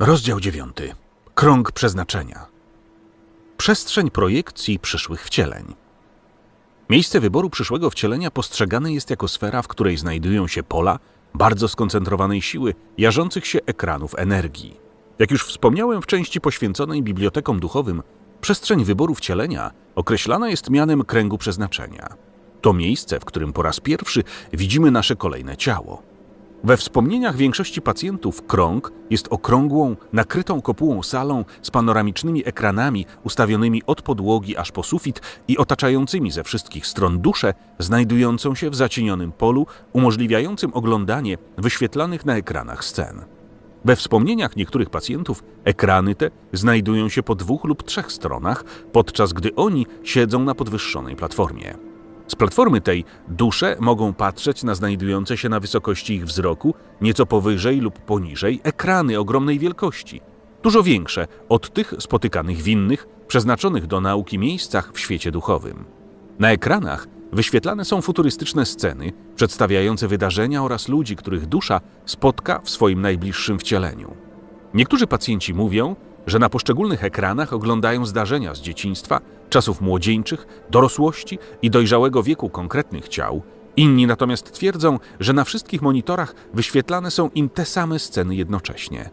Rozdział 9. Krąg przeznaczenia. Przestrzeń projekcji przyszłych wcieleń. Miejsce wyboru przyszłego wcielenia postrzegane jest jako sfera, w której znajdują się pola bardzo skoncentrowanej siły, jarzących się ekranów energii. Jak już wspomniałem w części poświęconej bibliotekom duchowym, przestrzeń wyboru wcielenia określana jest mianem kręgu przeznaczenia. To miejsce, w którym po raz pierwszy widzimy nasze kolejne ciało. We wspomnieniach większości pacjentów krąg jest okrągłą, nakrytą kopułą salą z panoramicznymi ekranami ustawionymi od podłogi aż po sufit i otaczającymi ze wszystkich stron duszę, znajdującą się w zacienionym polu, umożliwiającym oglądanie wyświetlanych na ekranach scen. We wspomnieniach niektórych pacjentów ekrany te znajdują się po dwóch lub trzech stronach, podczas gdy oni siedzą na podwyższonej platformie. Z platformy tej dusze mogą patrzeć na znajdujące się na wysokości ich wzroku, nieco powyżej lub poniżej, ekrany ogromnej wielkości, dużo większe od tych spotykanych w innych, przeznaczonych do nauki miejscach w świecie duchowym. Na ekranach wyświetlane są futurystyczne sceny przedstawiające wydarzenia oraz ludzi, których dusza spotka w swoim najbliższym wcieleniu. Niektórzy pacjenci mówią, że na poszczególnych ekranach oglądają zdarzenia z dzieciństwa czasów młodzieńczych, dorosłości i dojrzałego wieku konkretnych ciał, inni natomiast twierdzą, że na wszystkich monitorach wyświetlane są im te same sceny jednocześnie.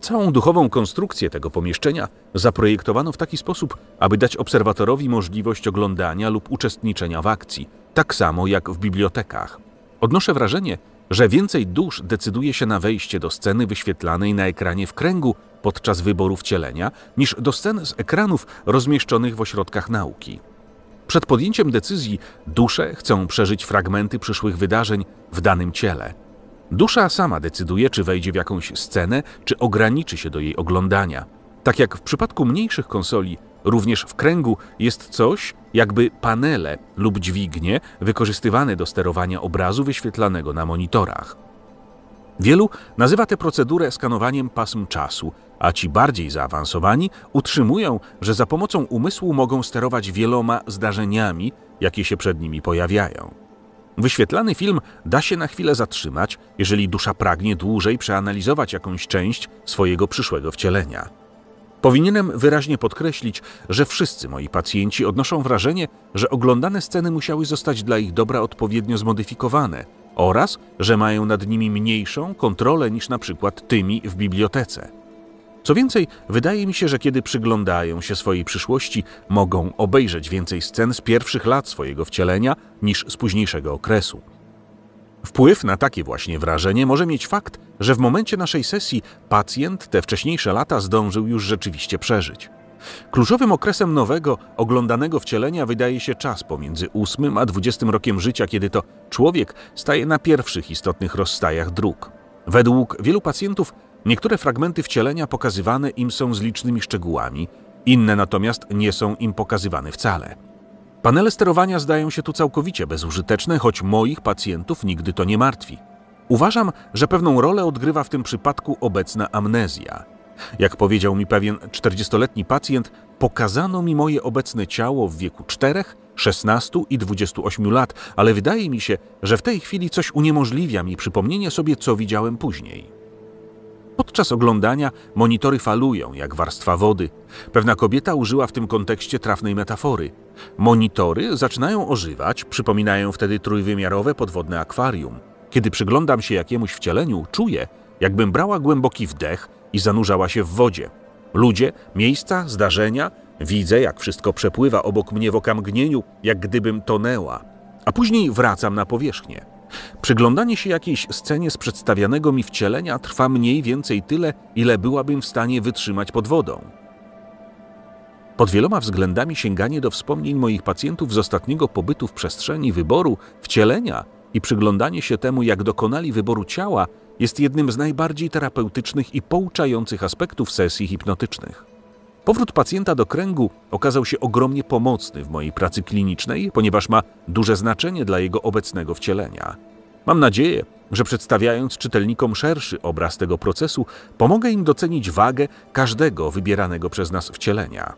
Całą duchową konstrukcję tego pomieszczenia zaprojektowano w taki sposób, aby dać obserwatorowi możliwość oglądania lub uczestniczenia w akcji, tak samo jak w bibliotekach. Odnoszę wrażenie, że więcej dusz decyduje się na wejście do sceny wyświetlanej na ekranie w kręgu podczas wyboru wcielenia, niż do scen z ekranów rozmieszczonych w ośrodkach nauki. Przed podjęciem decyzji dusze chcą przeżyć fragmenty przyszłych wydarzeń w danym ciele. Dusza sama decyduje, czy wejdzie w jakąś scenę, czy ograniczy się do jej oglądania. Tak jak w przypadku mniejszych konsoli, Również w kręgu jest coś, jakby panele lub dźwignie wykorzystywane do sterowania obrazu wyświetlanego na monitorach. Wielu nazywa tę procedurę skanowaniem pasm czasu, a ci bardziej zaawansowani utrzymują, że za pomocą umysłu mogą sterować wieloma zdarzeniami, jakie się przed nimi pojawiają. Wyświetlany film da się na chwilę zatrzymać, jeżeli dusza pragnie dłużej przeanalizować jakąś część swojego przyszłego wcielenia. Powinienem wyraźnie podkreślić, że wszyscy moi pacjenci odnoszą wrażenie, że oglądane sceny musiały zostać dla ich dobra odpowiednio zmodyfikowane oraz że mają nad nimi mniejszą kontrolę niż na przykład tymi w bibliotece. Co więcej, wydaje mi się, że kiedy przyglądają się swojej przyszłości, mogą obejrzeć więcej scen z pierwszych lat swojego wcielenia niż z późniejszego okresu. Wpływ na takie właśnie wrażenie może mieć fakt, że w momencie naszej sesji pacjent te wcześniejsze lata zdążył już rzeczywiście przeżyć. Kluczowym okresem nowego, oglądanego wcielenia wydaje się czas pomiędzy 8 a 20 rokiem życia, kiedy to człowiek staje na pierwszych istotnych rozstajach dróg. Według wielu pacjentów niektóre fragmenty wcielenia pokazywane im są z licznymi szczegółami, inne natomiast nie są im pokazywane wcale. Panele sterowania zdają się tu całkowicie bezużyteczne, choć moich pacjentów nigdy to nie martwi. Uważam, że pewną rolę odgrywa w tym przypadku obecna amnezja. Jak powiedział mi pewien 40-letni pacjent, pokazano mi moje obecne ciało w wieku 4, 16 i 28 lat, ale wydaje mi się, że w tej chwili coś uniemożliwia mi przypomnienie sobie, co widziałem później. Podczas oglądania monitory falują jak warstwa wody. Pewna kobieta użyła w tym kontekście trafnej metafory. Monitory zaczynają ożywać, przypominają wtedy trójwymiarowe podwodne akwarium. Kiedy przyglądam się jakiemuś wcieleniu, czuję, jakbym brała głęboki wdech i zanurzała się w wodzie. Ludzie, miejsca, zdarzenia, widzę, jak wszystko przepływa obok mnie w okamgnieniu, jak gdybym tonęła, a później wracam na powierzchnię. Przyglądanie się jakiejś scenie z przedstawianego mi wcielenia trwa mniej więcej tyle, ile byłabym w stanie wytrzymać pod wodą. Pod wieloma względami sięganie do wspomnień moich pacjentów z ostatniego pobytu w przestrzeni wyboru, wcielenia i przyglądanie się temu, jak dokonali wyboru ciała, jest jednym z najbardziej terapeutycznych i pouczających aspektów sesji hipnotycznych. Powrót pacjenta do kręgu okazał się ogromnie pomocny w mojej pracy klinicznej, ponieważ ma duże znaczenie dla jego obecnego wcielenia. Mam nadzieję, że przedstawiając czytelnikom szerszy obraz tego procesu, pomogę im docenić wagę każdego wybieranego przez nas wcielenia.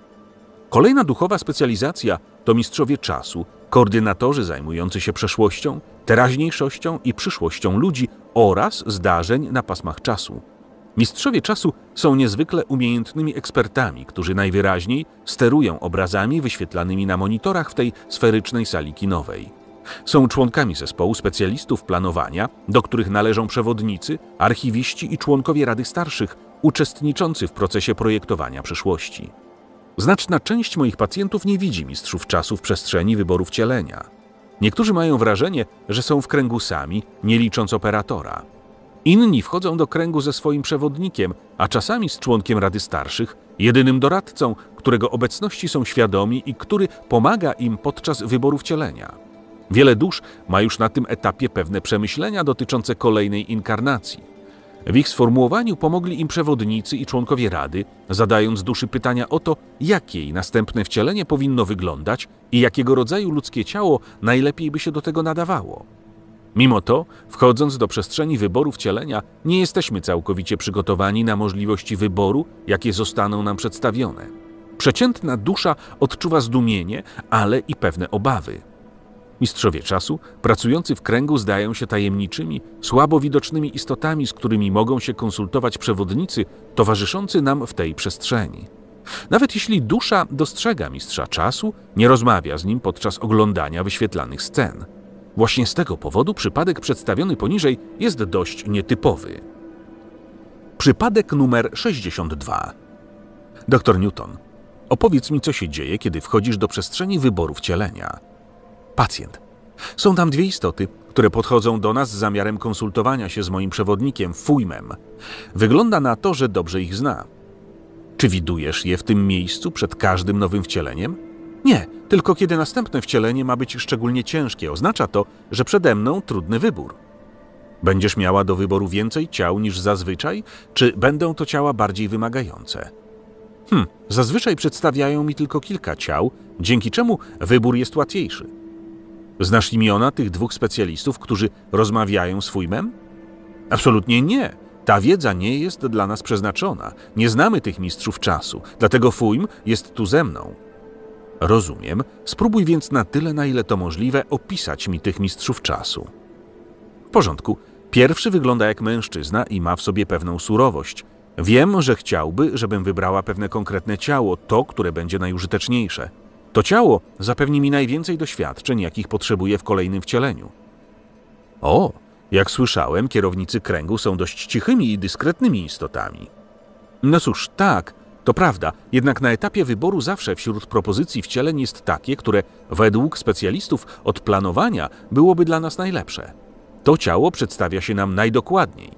Kolejna duchowa specjalizacja to mistrzowie czasu, koordynatorzy zajmujący się przeszłością teraźniejszością i przyszłością ludzi oraz zdarzeń na pasmach czasu. Mistrzowie czasu są niezwykle umiejętnymi ekspertami, którzy najwyraźniej sterują obrazami wyświetlanymi na monitorach w tej sferycznej sali kinowej. Są członkami zespołu specjalistów planowania, do których należą przewodnicy, archiwiści i członkowie Rady Starszych, uczestniczący w procesie projektowania przyszłości. Znaczna część moich pacjentów nie widzi mistrzów czasu w przestrzeni wyboru wcielenia. Niektórzy mają wrażenie, że są w kręgu sami, nie licząc operatora. Inni wchodzą do kręgu ze swoim przewodnikiem, a czasami z członkiem Rady Starszych, jedynym doradcą, którego obecności są świadomi i który pomaga im podczas wyboru wcielenia. Wiele dusz ma już na tym etapie pewne przemyślenia dotyczące kolejnej inkarnacji. W ich sformułowaniu pomogli im przewodnicy i członkowie rady, zadając duszy pytania o to, jak jej następne wcielenie powinno wyglądać i jakiego rodzaju ludzkie ciało najlepiej by się do tego nadawało. Mimo to, wchodząc do przestrzeni wyboru wcielenia, nie jesteśmy całkowicie przygotowani na możliwości wyboru, jakie zostaną nam przedstawione. Przeciętna dusza odczuwa zdumienie, ale i pewne obawy. Mistrzowie czasu, pracujący w kręgu, zdają się tajemniczymi, słabo widocznymi istotami, z którymi mogą się konsultować przewodnicy towarzyszący nam w tej przestrzeni. Nawet jeśli dusza dostrzega mistrza czasu, nie rozmawia z nim podczas oglądania wyświetlanych scen. Właśnie z tego powodu przypadek przedstawiony poniżej jest dość nietypowy. Przypadek numer 62. Doktor Newton, opowiedz mi, co się dzieje, kiedy wchodzisz do przestrzeni wyborów cielenia pacjent. Są tam dwie istoty, które podchodzą do nas z zamiarem konsultowania się z moim przewodnikiem, Fujmem. Wygląda na to, że dobrze ich zna. Czy widujesz je w tym miejscu przed każdym nowym wcieleniem? Nie, tylko kiedy następne wcielenie ma być szczególnie ciężkie, oznacza to, że przede mną trudny wybór. Będziesz miała do wyboru więcej ciał niż zazwyczaj, czy będą to ciała bardziej wymagające? Hm, zazwyczaj przedstawiają mi tylko kilka ciał, dzięki czemu wybór jest łatwiejszy. Znasz imiona tych dwóch specjalistów, którzy rozmawiają z Fujmem? Absolutnie nie. Ta wiedza nie jest dla nas przeznaczona. Nie znamy tych mistrzów czasu, dlatego Fujm jest tu ze mną. Rozumiem, spróbuj więc na tyle, na ile to możliwe, opisać mi tych mistrzów czasu. W porządku. Pierwszy wygląda jak mężczyzna i ma w sobie pewną surowość. Wiem, że chciałby, żebym wybrała pewne konkretne ciało, to, które będzie najużyteczniejsze. To ciało zapewni mi najwięcej doświadczeń, jakich potrzebuję w kolejnym wcieleniu. O, jak słyszałem, kierownicy kręgu są dość cichymi i dyskretnymi istotami. No cóż, tak, to prawda, jednak na etapie wyboru zawsze wśród propozycji wcieleń jest takie, które według specjalistów od planowania byłoby dla nas najlepsze. To ciało przedstawia się nam najdokładniej.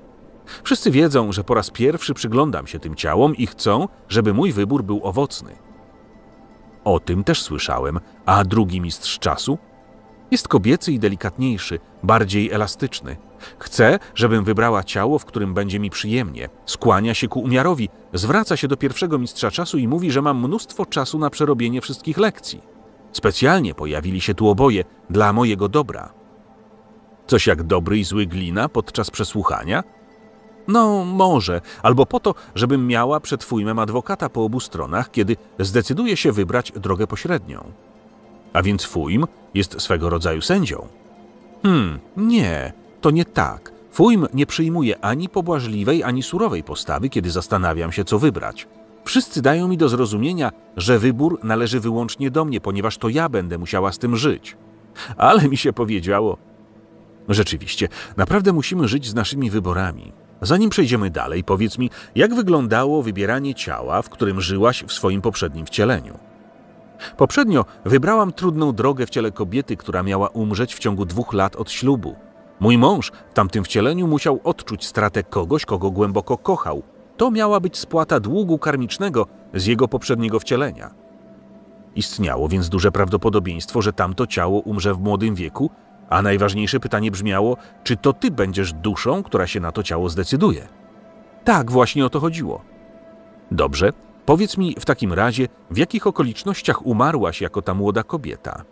Wszyscy wiedzą, że po raz pierwszy przyglądam się tym ciałom i chcą, żeby mój wybór był owocny. O tym też słyszałem. A drugi mistrz czasu? Jest kobiecy i delikatniejszy, bardziej elastyczny. Chce, żebym wybrała ciało, w którym będzie mi przyjemnie. Skłania się ku umiarowi, zwraca się do pierwszego mistrza czasu i mówi, że mam mnóstwo czasu na przerobienie wszystkich lekcji. Specjalnie pojawili się tu oboje dla mojego dobra. Coś jak dobry i zły glina podczas przesłuchania? No, może, albo po to, żebym miała przed fujmem adwokata po obu stronach, kiedy zdecyduje się wybrać drogę pośrednią. A więc fujm jest swego rodzaju sędzią. Hmm, nie, to nie tak. Fujm nie przyjmuje ani pobłażliwej, ani surowej postawy, kiedy zastanawiam się, co wybrać. Wszyscy dają mi do zrozumienia, że wybór należy wyłącznie do mnie, ponieważ to ja będę musiała z tym żyć. Ale mi się powiedziało. Rzeczywiście, naprawdę musimy żyć z naszymi wyborami. Zanim przejdziemy dalej, powiedz mi, jak wyglądało wybieranie ciała, w którym żyłaś w swoim poprzednim wcieleniu? Poprzednio wybrałam trudną drogę w ciele kobiety, która miała umrzeć w ciągu dwóch lat od ślubu. Mój mąż w tamtym wcieleniu musiał odczuć stratę kogoś, kogo głęboko kochał. To miała być spłata długu karmicznego z jego poprzedniego wcielenia. Istniało więc duże prawdopodobieństwo, że tamto ciało umrze w młodym wieku a najważniejsze pytanie brzmiało, czy to ty będziesz duszą, która się na to ciało zdecyduje? Tak, właśnie o to chodziło. Dobrze, powiedz mi w takim razie, w jakich okolicznościach umarłaś jako ta młoda kobieta?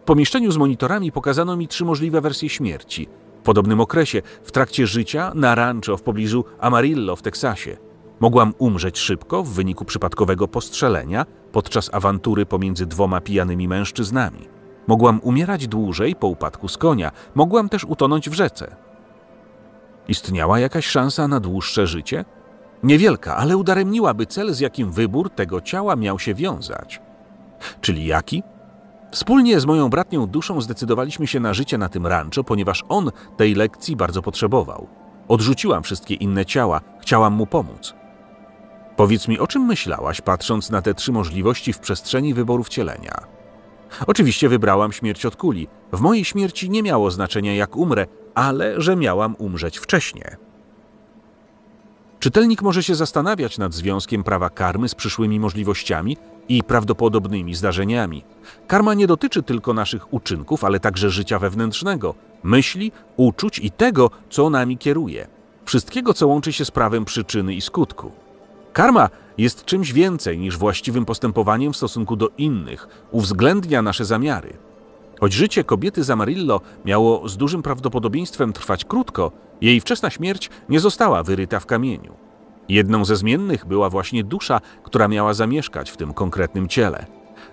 W pomieszczeniu z monitorami pokazano mi trzy możliwe wersje śmierci. W podobnym okresie, w trakcie życia, na rancho w pobliżu Amarillo w Teksasie. Mogłam umrzeć szybko w wyniku przypadkowego postrzelenia podczas awantury pomiędzy dwoma pijanymi mężczyznami Mogłam umierać dłużej po upadku z konia, mogłam też utonąć w rzece. Istniała jakaś szansa na dłuższe życie? Niewielka, ale udaremniłaby cel, z jakim wybór tego ciała miał się wiązać. Czyli jaki? Wspólnie z moją bratnią duszą zdecydowaliśmy się na życie na tym rancho, ponieważ on tej lekcji bardzo potrzebował. Odrzuciłam wszystkie inne ciała, chciałam mu pomóc. Powiedz mi, o czym myślałaś, patrząc na te trzy możliwości w przestrzeni wyboru wcielenia? Oczywiście wybrałam śmierć od kuli. W mojej śmierci nie miało znaczenia, jak umrę, ale że miałam umrzeć wcześniej. Czytelnik może się zastanawiać nad związkiem prawa karmy z przyszłymi możliwościami i prawdopodobnymi zdarzeniami. Karma nie dotyczy tylko naszych uczynków, ale także życia wewnętrznego, myśli, uczuć i tego, co nami kieruje. Wszystkiego, co łączy się z prawem przyczyny i skutku. Karma jest czymś więcej niż właściwym postępowaniem w stosunku do innych, uwzględnia nasze zamiary. Choć życie kobiety z Amarillo miało z dużym prawdopodobieństwem trwać krótko, jej wczesna śmierć nie została wyryta w kamieniu. Jedną ze zmiennych była właśnie dusza, która miała zamieszkać w tym konkretnym ciele.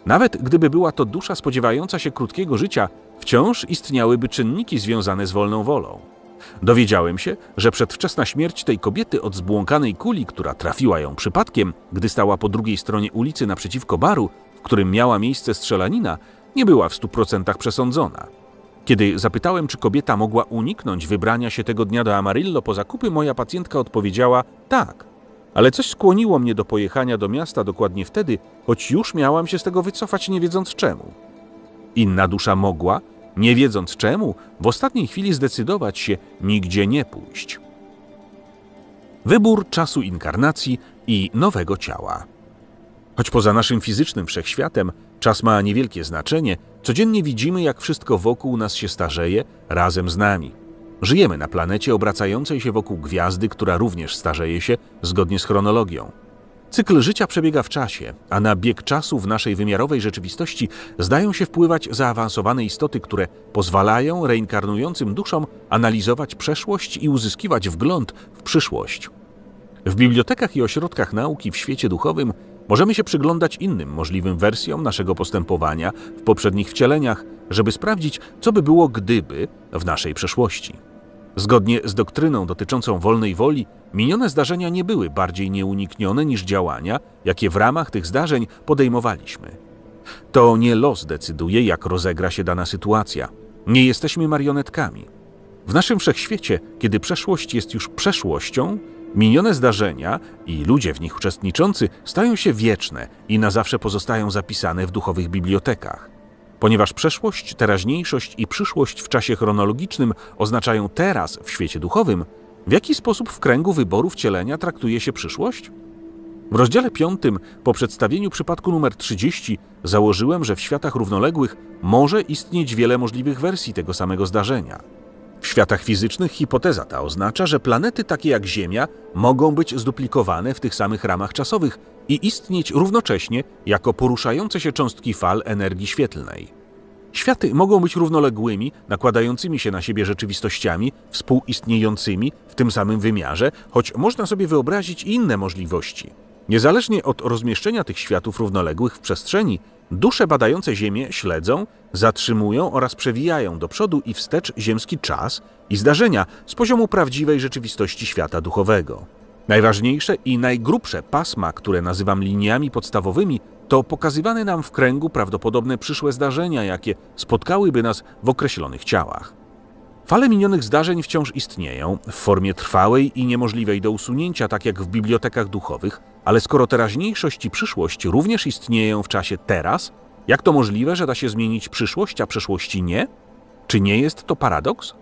Nawet gdyby była to dusza spodziewająca się krótkiego życia, wciąż istniałyby czynniki związane z wolną wolą. Dowiedziałem się, że przedwczesna śmierć tej kobiety od zbłąkanej kuli, która trafiła ją przypadkiem, gdy stała po drugiej stronie ulicy naprzeciwko baru, w którym miała miejsce strzelanina, nie była w stu procentach przesądzona. Kiedy zapytałem, czy kobieta mogła uniknąć wybrania się tego dnia do Amarillo po zakupy, moja pacjentka odpowiedziała tak. Ale coś skłoniło mnie do pojechania do miasta dokładnie wtedy, choć już miałam się z tego wycofać, nie wiedząc czemu. Inna dusza mogła, nie wiedząc czemu, w ostatniej chwili zdecydować się nigdzie nie pójść. Wybór czasu inkarnacji i nowego ciała. Choć poza naszym fizycznym wszechświatem czas ma niewielkie znaczenie, codziennie widzimy, jak wszystko wokół nas się starzeje razem z nami. Żyjemy na planecie obracającej się wokół gwiazdy, która również starzeje się zgodnie z chronologią. Cykl życia przebiega w czasie, a na bieg czasu w naszej wymiarowej rzeczywistości zdają się wpływać zaawansowane istoty, które pozwalają reinkarnującym duszom analizować przeszłość i uzyskiwać wgląd w przyszłość. W bibliotekach i ośrodkach nauki w świecie duchowym możemy się przyglądać innym możliwym wersjom naszego postępowania w poprzednich wcieleniach, żeby sprawdzić, co by było gdyby w naszej przeszłości. Zgodnie z doktryną dotyczącą wolnej woli, minione zdarzenia nie były bardziej nieuniknione niż działania, jakie w ramach tych zdarzeń podejmowaliśmy. To nie los decyduje, jak rozegra się dana sytuacja. Nie jesteśmy marionetkami. W naszym wszechświecie, kiedy przeszłość jest już przeszłością, minione zdarzenia i ludzie w nich uczestniczący stają się wieczne i na zawsze pozostają zapisane w duchowych bibliotekach ponieważ przeszłość, teraźniejszość i przyszłość w czasie chronologicznym oznaczają teraz w świecie duchowym, w jaki sposób w kręgu wyboru wcielenia traktuje się przyszłość? W rozdziale 5 po przedstawieniu przypadku numer 30 założyłem, że w światach równoległych może istnieć wiele możliwych wersji tego samego zdarzenia. W światach fizycznych hipoteza ta oznacza, że planety takie jak Ziemia mogą być zduplikowane w tych samych ramach czasowych i istnieć równocześnie jako poruszające się cząstki fal energii świetlnej. Światy mogą być równoległymi, nakładającymi się na siebie rzeczywistościami, współistniejącymi w tym samym wymiarze, choć można sobie wyobrazić inne możliwości. Niezależnie od rozmieszczenia tych światów równoległych w przestrzeni, Dusze badające Ziemię śledzą, zatrzymują oraz przewijają do przodu i wstecz ziemski czas i zdarzenia z poziomu prawdziwej rzeczywistości świata duchowego. Najważniejsze i najgrubsze pasma, które nazywam liniami podstawowymi, to pokazywane nam w kręgu prawdopodobne przyszłe zdarzenia, jakie spotkałyby nas w określonych ciałach. Fale minionych zdarzeń wciąż istnieją w formie trwałej i niemożliwej do usunięcia, tak jak w bibliotekach duchowych, ale skoro teraźniejszość i przyszłość również istnieją w czasie teraz, jak to możliwe, że da się zmienić przyszłość, a przeszłości nie? Czy nie jest to paradoks?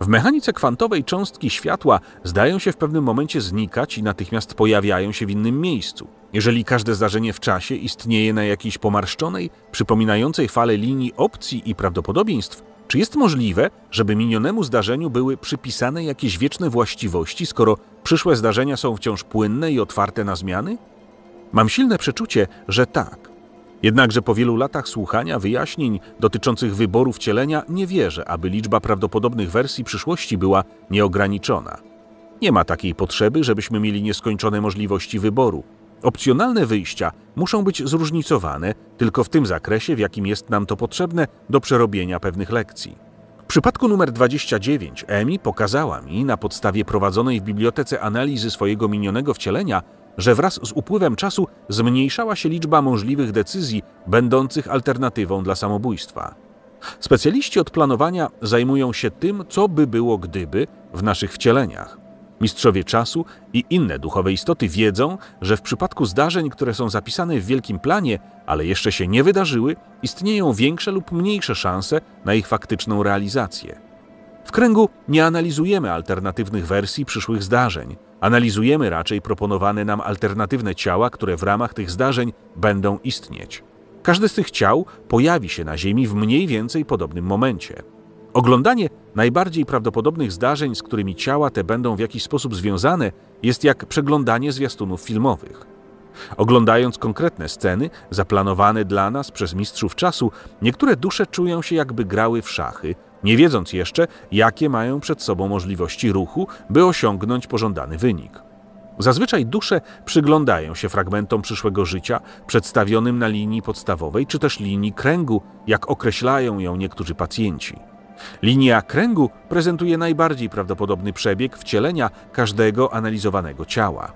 W mechanice kwantowej cząstki światła zdają się w pewnym momencie znikać i natychmiast pojawiają się w innym miejscu. Jeżeli każde zdarzenie w czasie istnieje na jakiejś pomarszczonej, przypominającej fale linii opcji i prawdopodobieństw, czy jest możliwe, żeby minionemu zdarzeniu były przypisane jakieś wieczne właściwości, skoro przyszłe zdarzenia są wciąż płynne i otwarte na zmiany? Mam silne przeczucie, że tak. Jednakże po wielu latach słuchania wyjaśnień dotyczących wyboru wcielenia nie wierzę, aby liczba prawdopodobnych wersji przyszłości była nieograniczona. Nie ma takiej potrzeby, żebyśmy mieli nieskończone możliwości wyboru. Opcjonalne wyjścia muszą być zróżnicowane tylko w tym zakresie, w jakim jest nam to potrzebne do przerobienia pewnych lekcji. W przypadku numer 29 Emi pokazała mi na podstawie prowadzonej w bibliotece analizy swojego minionego wcielenia, że wraz z upływem czasu zmniejszała się liczba możliwych decyzji będących alternatywą dla samobójstwa. Specjaliści od planowania zajmują się tym, co by było gdyby w naszych wcieleniach. Mistrzowie czasu i inne duchowe istoty wiedzą, że w przypadku zdarzeń, które są zapisane w wielkim planie, ale jeszcze się nie wydarzyły, istnieją większe lub mniejsze szanse na ich faktyczną realizację. W kręgu nie analizujemy alternatywnych wersji przyszłych zdarzeń, analizujemy raczej proponowane nam alternatywne ciała, które w ramach tych zdarzeń będą istnieć. Każde z tych ciał pojawi się na Ziemi w mniej więcej podobnym momencie. Oglądanie Najbardziej prawdopodobnych zdarzeń, z którymi ciała te będą w jakiś sposób związane, jest jak przeglądanie zwiastunów filmowych. Oglądając konkretne sceny, zaplanowane dla nas przez mistrzów czasu, niektóre dusze czują się jakby grały w szachy, nie wiedząc jeszcze, jakie mają przed sobą możliwości ruchu, by osiągnąć pożądany wynik. Zazwyczaj dusze przyglądają się fragmentom przyszłego życia, przedstawionym na linii podstawowej czy też linii kręgu, jak określają ją niektórzy pacjenci. Linia kręgu prezentuje najbardziej prawdopodobny przebieg wcielenia każdego analizowanego ciała.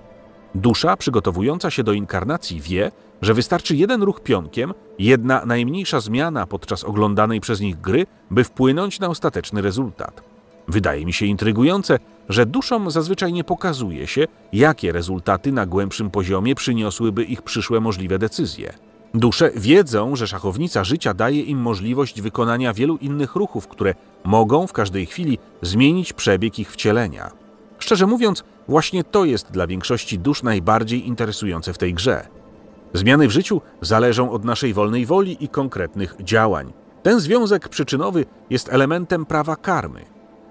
Dusza przygotowująca się do inkarnacji wie, że wystarczy jeden ruch pionkiem, jedna najmniejsza zmiana podczas oglądanej przez nich gry, by wpłynąć na ostateczny rezultat. Wydaje mi się intrygujące, że duszom zazwyczaj nie pokazuje się, jakie rezultaty na głębszym poziomie przyniosłyby ich przyszłe możliwe decyzje. Dusze wiedzą, że szachownica życia daje im możliwość wykonania wielu innych ruchów, które mogą w każdej chwili zmienić przebieg ich wcielenia. Szczerze mówiąc, właśnie to jest dla większości dusz najbardziej interesujące w tej grze. Zmiany w życiu zależą od naszej wolnej woli i konkretnych działań. Ten związek przyczynowy jest elementem prawa karmy.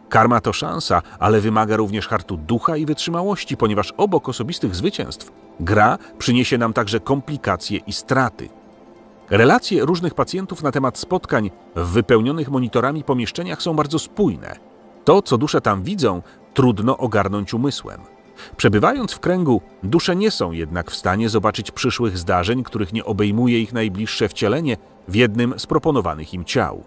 Karma to szansa, ale wymaga również hartu ducha i wytrzymałości, ponieważ obok osobistych zwycięstw gra przyniesie nam także komplikacje i straty. Relacje różnych pacjentów na temat spotkań w wypełnionych monitorami pomieszczeniach są bardzo spójne. To, co dusze tam widzą, trudno ogarnąć umysłem. Przebywając w kręgu, dusze nie są jednak w stanie zobaczyć przyszłych zdarzeń, których nie obejmuje ich najbliższe wcielenie w jednym z proponowanych im ciał.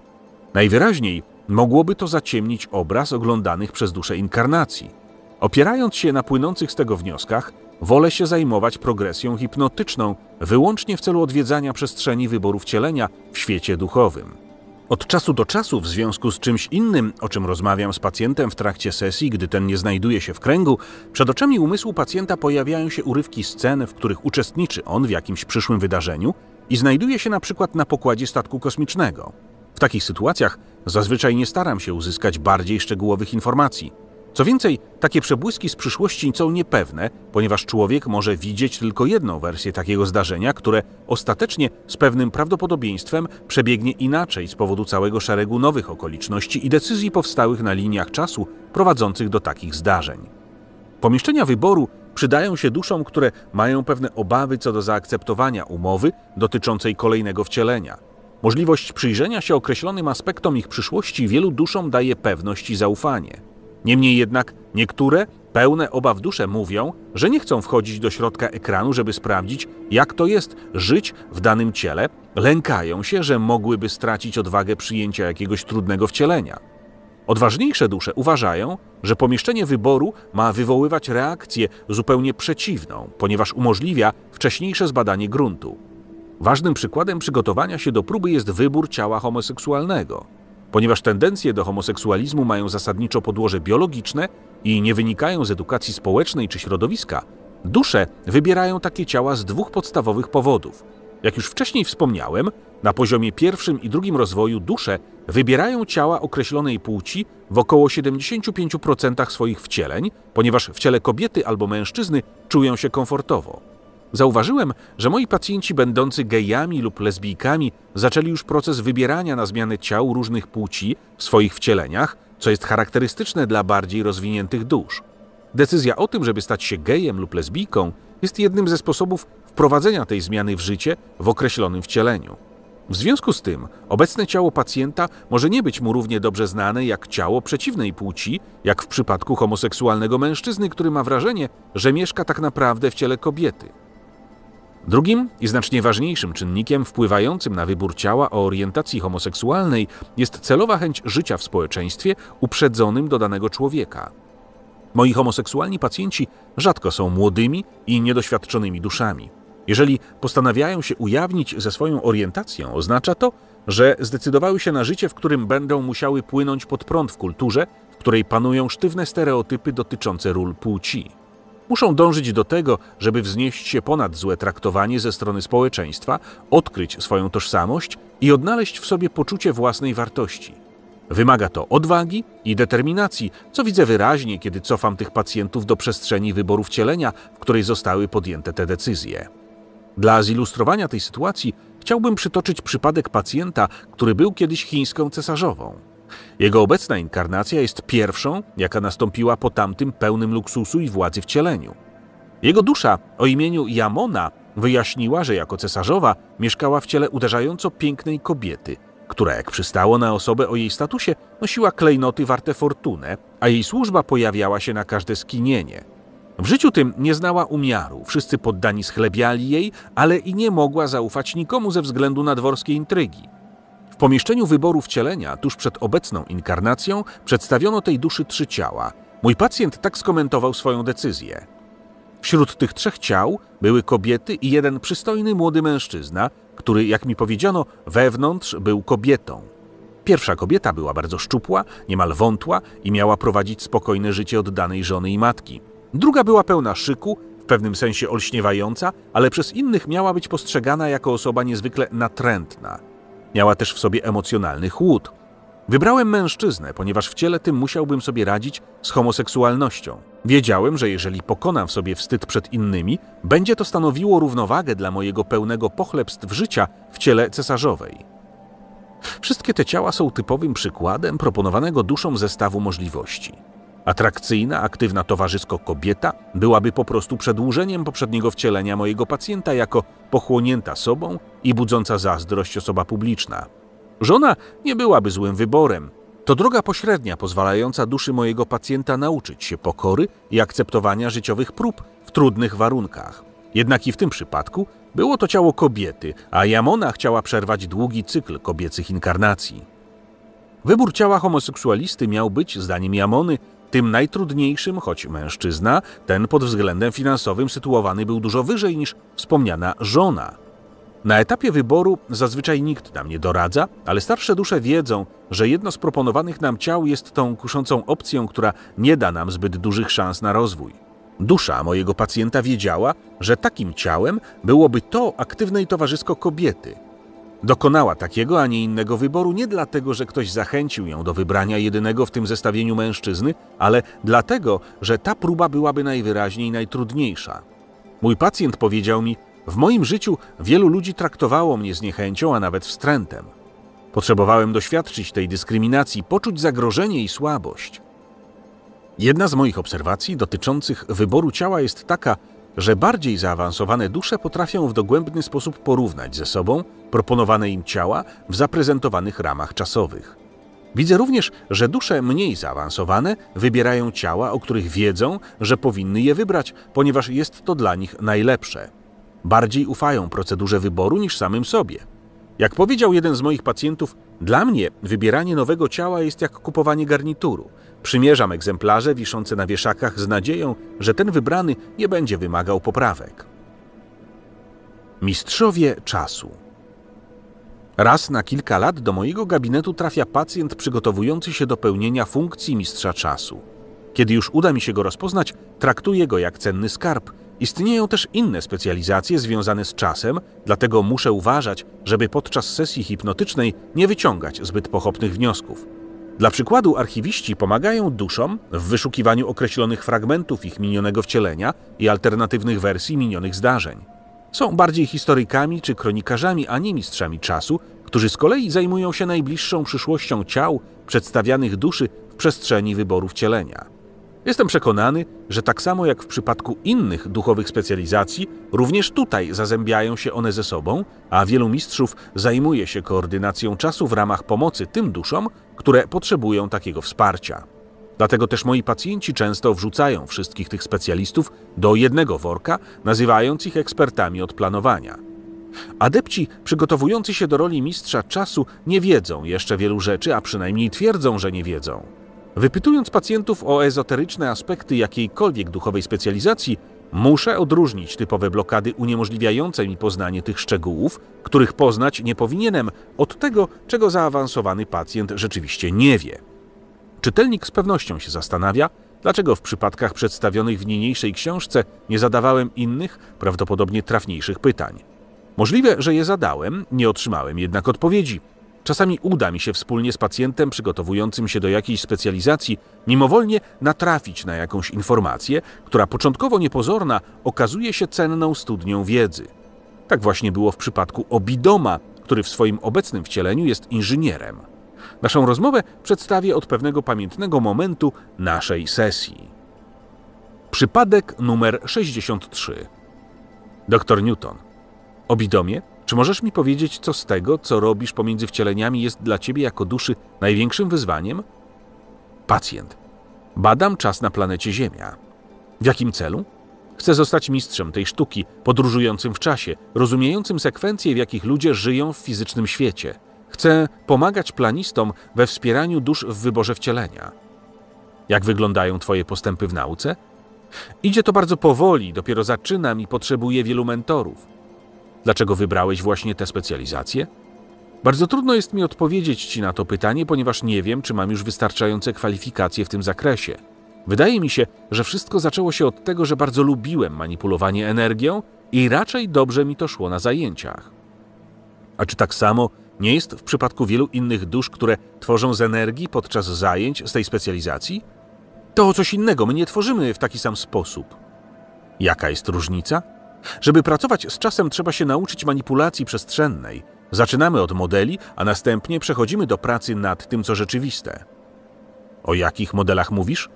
Najwyraźniej Mogłoby to zaciemnić obraz oglądanych przez duszę inkarnacji. Opierając się na płynących z tego wnioskach, wolę się zajmować progresją hipnotyczną wyłącznie w celu odwiedzania przestrzeni wyborów cielenia w świecie duchowym. Od czasu do czasu, w związku z czymś innym, o czym rozmawiam z pacjentem w trakcie sesji, gdy ten nie znajduje się w kręgu, przed oczami umysłu pacjenta pojawiają się urywki scen, w których uczestniczy on w jakimś przyszłym wydarzeniu i znajduje się na przykład na pokładzie statku kosmicznego. W takich sytuacjach zazwyczaj nie staram się uzyskać bardziej szczegółowych informacji. Co więcej, takie przebłyski z przyszłości są niepewne, ponieważ człowiek może widzieć tylko jedną wersję takiego zdarzenia, które ostatecznie z pewnym prawdopodobieństwem przebiegnie inaczej z powodu całego szeregu nowych okoliczności i decyzji powstałych na liniach czasu prowadzących do takich zdarzeń. Pomieszczenia wyboru przydają się duszom, które mają pewne obawy co do zaakceptowania umowy dotyczącej kolejnego wcielenia Możliwość przyjrzenia się określonym aspektom ich przyszłości wielu duszom daje pewność i zaufanie. Niemniej jednak niektóre, pełne obaw dusze mówią, że nie chcą wchodzić do środka ekranu, żeby sprawdzić, jak to jest żyć w danym ciele, lękają się, że mogłyby stracić odwagę przyjęcia jakiegoś trudnego wcielenia. Odważniejsze dusze uważają, że pomieszczenie wyboru ma wywoływać reakcję zupełnie przeciwną, ponieważ umożliwia wcześniejsze zbadanie gruntu. Ważnym przykładem przygotowania się do próby jest wybór ciała homoseksualnego. Ponieważ tendencje do homoseksualizmu mają zasadniczo podłoże biologiczne i nie wynikają z edukacji społecznej czy środowiska, dusze wybierają takie ciała z dwóch podstawowych powodów. Jak już wcześniej wspomniałem, na poziomie pierwszym i drugim rozwoju dusze wybierają ciała określonej płci w około 75% swoich wcieleń, ponieważ w ciele kobiety albo mężczyzny czują się komfortowo. Zauważyłem, że moi pacjenci będący gejami lub lesbijkami zaczęli już proces wybierania na zmianę ciał różnych płci w swoich wcieleniach, co jest charakterystyczne dla bardziej rozwiniętych dusz. Decyzja o tym, żeby stać się gejem lub lesbijką, jest jednym ze sposobów wprowadzenia tej zmiany w życie w określonym wcieleniu. W związku z tym, obecne ciało pacjenta może nie być mu równie dobrze znane jak ciało przeciwnej płci, jak w przypadku homoseksualnego mężczyzny, który ma wrażenie, że mieszka tak naprawdę w ciele kobiety. Drugim i znacznie ważniejszym czynnikiem wpływającym na wybór ciała o orientacji homoseksualnej jest celowa chęć życia w społeczeństwie uprzedzonym do danego człowieka. Moi homoseksualni pacjenci rzadko są młodymi i niedoświadczonymi duszami. Jeżeli postanawiają się ujawnić ze swoją orientacją, oznacza to, że zdecydowały się na życie, w którym będą musiały płynąć pod prąd w kulturze, w której panują sztywne stereotypy dotyczące ról płci. Muszą dążyć do tego, żeby wznieść się ponad złe traktowanie ze strony społeczeństwa, odkryć swoją tożsamość i odnaleźć w sobie poczucie własnej wartości. Wymaga to odwagi i determinacji, co widzę wyraźnie, kiedy cofam tych pacjentów do przestrzeni wyboru wcielenia, w której zostały podjęte te decyzje. Dla zilustrowania tej sytuacji chciałbym przytoczyć przypadek pacjenta, który był kiedyś chińską cesarzową. Jego obecna inkarnacja jest pierwszą, jaka nastąpiła po tamtym pełnym luksusu i władzy wcieleniu. Jego dusza o imieniu Jamona wyjaśniła, że jako cesarzowa mieszkała w ciele uderzająco pięknej kobiety, która jak przystało na osobę o jej statusie, nosiła klejnoty warte fortunę, a jej służba pojawiała się na każde skinienie. W życiu tym nie znała umiaru, wszyscy poddani schlebiali jej, ale i nie mogła zaufać nikomu ze względu na dworskie intrygi pomieszczeniu wyboru wcielenia, tuż przed obecną inkarnacją, przedstawiono tej duszy trzy ciała. Mój pacjent tak skomentował swoją decyzję. Wśród tych trzech ciał były kobiety i jeden przystojny młody mężczyzna, który, jak mi powiedziano, wewnątrz był kobietą. Pierwsza kobieta była bardzo szczupła, niemal wątła i miała prowadzić spokojne życie oddanej żony i matki. Druga była pełna szyku, w pewnym sensie olśniewająca, ale przez innych miała być postrzegana jako osoba niezwykle natrętna. Miała też w sobie emocjonalny chłód. Wybrałem mężczyznę, ponieważ w ciele tym musiałbym sobie radzić z homoseksualnością. Wiedziałem, że jeżeli pokonam w sobie wstyd przed innymi, będzie to stanowiło równowagę dla mojego pełnego pochlebstw życia w ciele cesarzowej. Wszystkie te ciała są typowym przykładem proponowanego duszą zestawu możliwości. Atrakcyjna, aktywna towarzysko kobieta byłaby po prostu przedłużeniem poprzedniego wcielenia mojego pacjenta jako pochłonięta sobą i budząca zazdrość osoba publiczna. Żona nie byłaby złym wyborem. To droga pośrednia pozwalająca duszy mojego pacjenta nauczyć się pokory i akceptowania życiowych prób w trudnych warunkach. Jednak i w tym przypadku było to ciało kobiety, a Jamona chciała przerwać długi cykl kobiecych inkarnacji. Wybór ciała homoseksualisty miał być, zdaniem Jamony, tym najtrudniejszym, choć mężczyzna, ten pod względem finansowym sytuowany był dużo wyżej niż wspomniana żona. Na etapie wyboru zazwyczaj nikt nam nie doradza, ale starsze dusze wiedzą, że jedno z proponowanych nam ciał jest tą kuszącą opcją, która nie da nam zbyt dużych szans na rozwój. Dusza mojego pacjenta wiedziała, że takim ciałem byłoby to aktywne i towarzysko kobiety – Dokonała takiego, a nie innego wyboru nie dlatego, że ktoś zachęcił ją do wybrania jedynego w tym zestawieniu mężczyzny, ale dlatego, że ta próba byłaby najwyraźniej najtrudniejsza. Mój pacjent powiedział mi: W moim życiu wielu ludzi traktowało mnie z niechęcią, a nawet wstrętem. Potrzebowałem doświadczyć tej dyskryminacji, poczuć zagrożenie i słabość. Jedna z moich obserwacji dotyczących wyboru ciała jest taka, że bardziej zaawansowane dusze potrafią w dogłębny sposób porównać ze sobą proponowane im ciała w zaprezentowanych ramach czasowych. Widzę również, że dusze mniej zaawansowane wybierają ciała, o których wiedzą, że powinny je wybrać, ponieważ jest to dla nich najlepsze. Bardziej ufają procedurze wyboru niż samym sobie. Jak powiedział jeden z moich pacjentów, dla mnie wybieranie nowego ciała jest jak kupowanie garnituru. Przymierzam egzemplarze wiszące na wieszakach z nadzieją, że ten wybrany nie będzie wymagał poprawek. Mistrzowie czasu. Raz na kilka lat do mojego gabinetu trafia pacjent przygotowujący się do pełnienia funkcji mistrza czasu. Kiedy już uda mi się go rozpoznać, traktuję go jak cenny skarb. Istnieją też inne specjalizacje związane z czasem, dlatego muszę uważać, żeby podczas sesji hipnotycznej nie wyciągać zbyt pochopnych wniosków. Dla przykładu, archiwiści pomagają duszom w wyszukiwaniu określonych fragmentów ich minionego wcielenia i alternatywnych wersji minionych zdarzeń. Są bardziej historykami czy kronikarzami, a nie mistrzami czasu, którzy z kolei zajmują się najbliższą przyszłością ciał przedstawianych duszy w przestrzeni wyboru wcielenia. Jestem przekonany, że tak samo jak w przypadku innych duchowych specjalizacji, również tutaj zazębiają się one ze sobą, a wielu mistrzów zajmuje się koordynacją czasu w ramach pomocy tym duszom, które potrzebują takiego wsparcia. Dlatego też moi pacjenci często wrzucają wszystkich tych specjalistów do jednego worka, nazywając ich ekspertami od planowania. Adepci przygotowujący się do roli mistrza czasu nie wiedzą jeszcze wielu rzeczy, a przynajmniej twierdzą, że nie wiedzą. Wypytując pacjentów o ezoteryczne aspekty jakiejkolwiek duchowej specjalizacji, muszę odróżnić typowe blokady uniemożliwiające mi poznanie tych szczegółów, których poznać nie powinienem, od tego, czego zaawansowany pacjent rzeczywiście nie wie. Czytelnik z pewnością się zastanawia, dlaczego w przypadkach przedstawionych w niniejszej książce nie zadawałem innych, prawdopodobnie trafniejszych pytań. Możliwe, że je zadałem, nie otrzymałem jednak odpowiedzi. Czasami uda mi się wspólnie z pacjentem przygotowującym się do jakiejś specjalizacji mimowolnie natrafić na jakąś informację, która początkowo niepozorna okazuje się cenną studnią wiedzy. Tak właśnie było w przypadku Obidoma, który w swoim obecnym wcieleniu jest inżynierem. Naszą rozmowę przedstawię od pewnego pamiętnego momentu naszej sesji. Przypadek numer 63. Doktor Newton. Obidomie, czy możesz mi powiedzieć, co z tego, co robisz pomiędzy wcieleniami, jest dla ciebie jako duszy największym wyzwaniem? Pacjent. Badam czas na planecie Ziemia. W jakim celu? Chcę zostać mistrzem tej sztuki, podróżującym w czasie, rozumiejącym sekwencje, w jakich ludzie żyją w fizycznym świecie. Chcę pomagać planistom we wspieraniu dusz w wyborze wcielenia. Jak wyglądają Twoje postępy w nauce? Idzie to bardzo powoli, dopiero zaczynam i potrzebuję wielu mentorów. Dlaczego wybrałeś właśnie tę specjalizację? Bardzo trudno jest mi odpowiedzieć Ci na to pytanie, ponieważ nie wiem, czy mam już wystarczające kwalifikacje w tym zakresie. Wydaje mi się, że wszystko zaczęło się od tego, że bardzo lubiłem manipulowanie energią i raczej dobrze mi to szło na zajęciach. A czy tak samo nie jest w przypadku wielu innych dusz, które tworzą z energii podczas zajęć z tej specjalizacji? To coś innego, my nie tworzymy w taki sam sposób. Jaka jest różnica? Żeby pracować z czasem, trzeba się nauczyć manipulacji przestrzennej. Zaczynamy od modeli, a następnie przechodzimy do pracy nad tym, co rzeczywiste. O jakich modelach mówisz?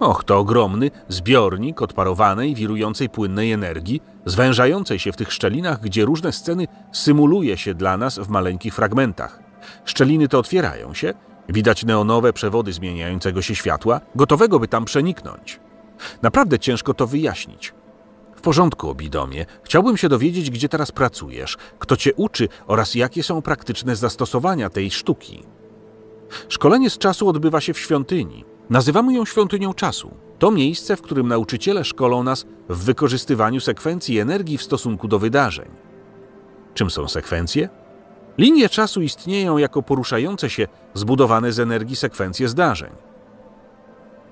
Och, to ogromny zbiornik odparowanej, wirującej płynnej energii, zwężającej się w tych szczelinach, gdzie różne sceny symuluje się dla nas w maleńkich fragmentach. Szczeliny te otwierają się, widać neonowe przewody zmieniającego się światła, gotowego by tam przeniknąć. Naprawdę ciężko to wyjaśnić. W porządku, Obidomie. Chciałbym się dowiedzieć, gdzie teraz pracujesz, kto cię uczy oraz jakie są praktyczne zastosowania tej sztuki. Szkolenie z czasu odbywa się w świątyni. Nazywamy ją świątynią czasu. To miejsce, w którym nauczyciele szkolą nas w wykorzystywaniu sekwencji energii w stosunku do wydarzeń. Czym są sekwencje? Linie czasu istnieją jako poruszające się, zbudowane z energii sekwencje zdarzeń.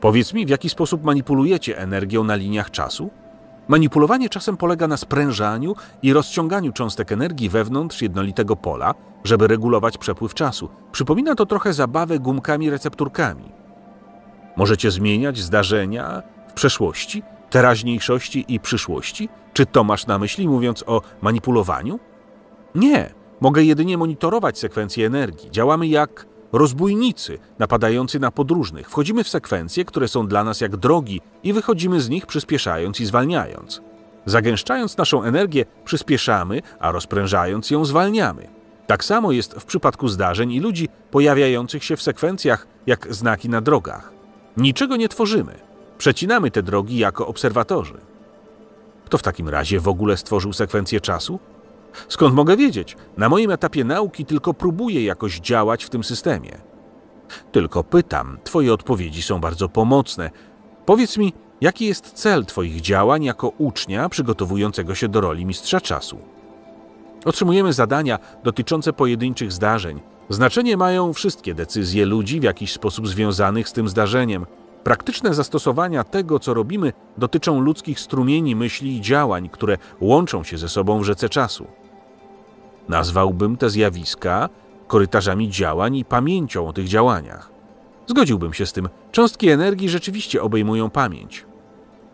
Powiedz mi, w jaki sposób manipulujecie energią na liniach czasu? Manipulowanie czasem polega na sprężaniu i rozciąganiu cząstek energii wewnątrz jednolitego pola, żeby regulować przepływ czasu. Przypomina to trochę zabawę gumkami-recepturkami. Możecie zmieniać zdarzenia w przeszłości, teraźniejszości i przyszłości? Czy to masz na myśli, mówiąc o manipulowaniu? Nie, mogę jedynie monitorować sekwencję energii. Działamy jak rozbójnicy napadający na podróżnych. Wchodzimy w sekwencje, które są dla nas jak drogi i wychodzimy z nich przyspieszając i zwalniając. Zagęszczając naszą energię, przyspieszamy, a rozprężając ją zwalniamy. Tak samo jest w przypadku zdarzeń i ludzi pojawiających się w sekwencjach jak znaki na drogach. Niczego nie tworzymy. Przecinamy te drogi jako obserwatorzy. Kto w takim razie w ogóle stworzył sekwencję czasu? Skąd mogę wiedzieć? Na moim etapie nauki tylko próbuję jakoś działać w tym systemie. Tylko pytam, Twoje odpowiedzi są bardzo pomocne. Powiedz mi, jaki jest cel Twoich działań jako ucznia przygotowującego się do roli mistrza czasu? Otrzymujemy zadania dotyczące pojedynczych zdarzeń. Znaczenie mają wszystkie decyzje ludzi w jakiś sposób związanych z tym zdarzeniem. Praktyczne zastosowania tego, co robimy, dotyczą ludzkich strumieni myśli i działań, które łączą się ze sobą w rzece czasu. Nazwałbym te zjawiska korytarzami działań i pamięcią o tych działaniach. Zgodziłbym się z tym, cząstki energii rzeczywiście obejmują pamięć.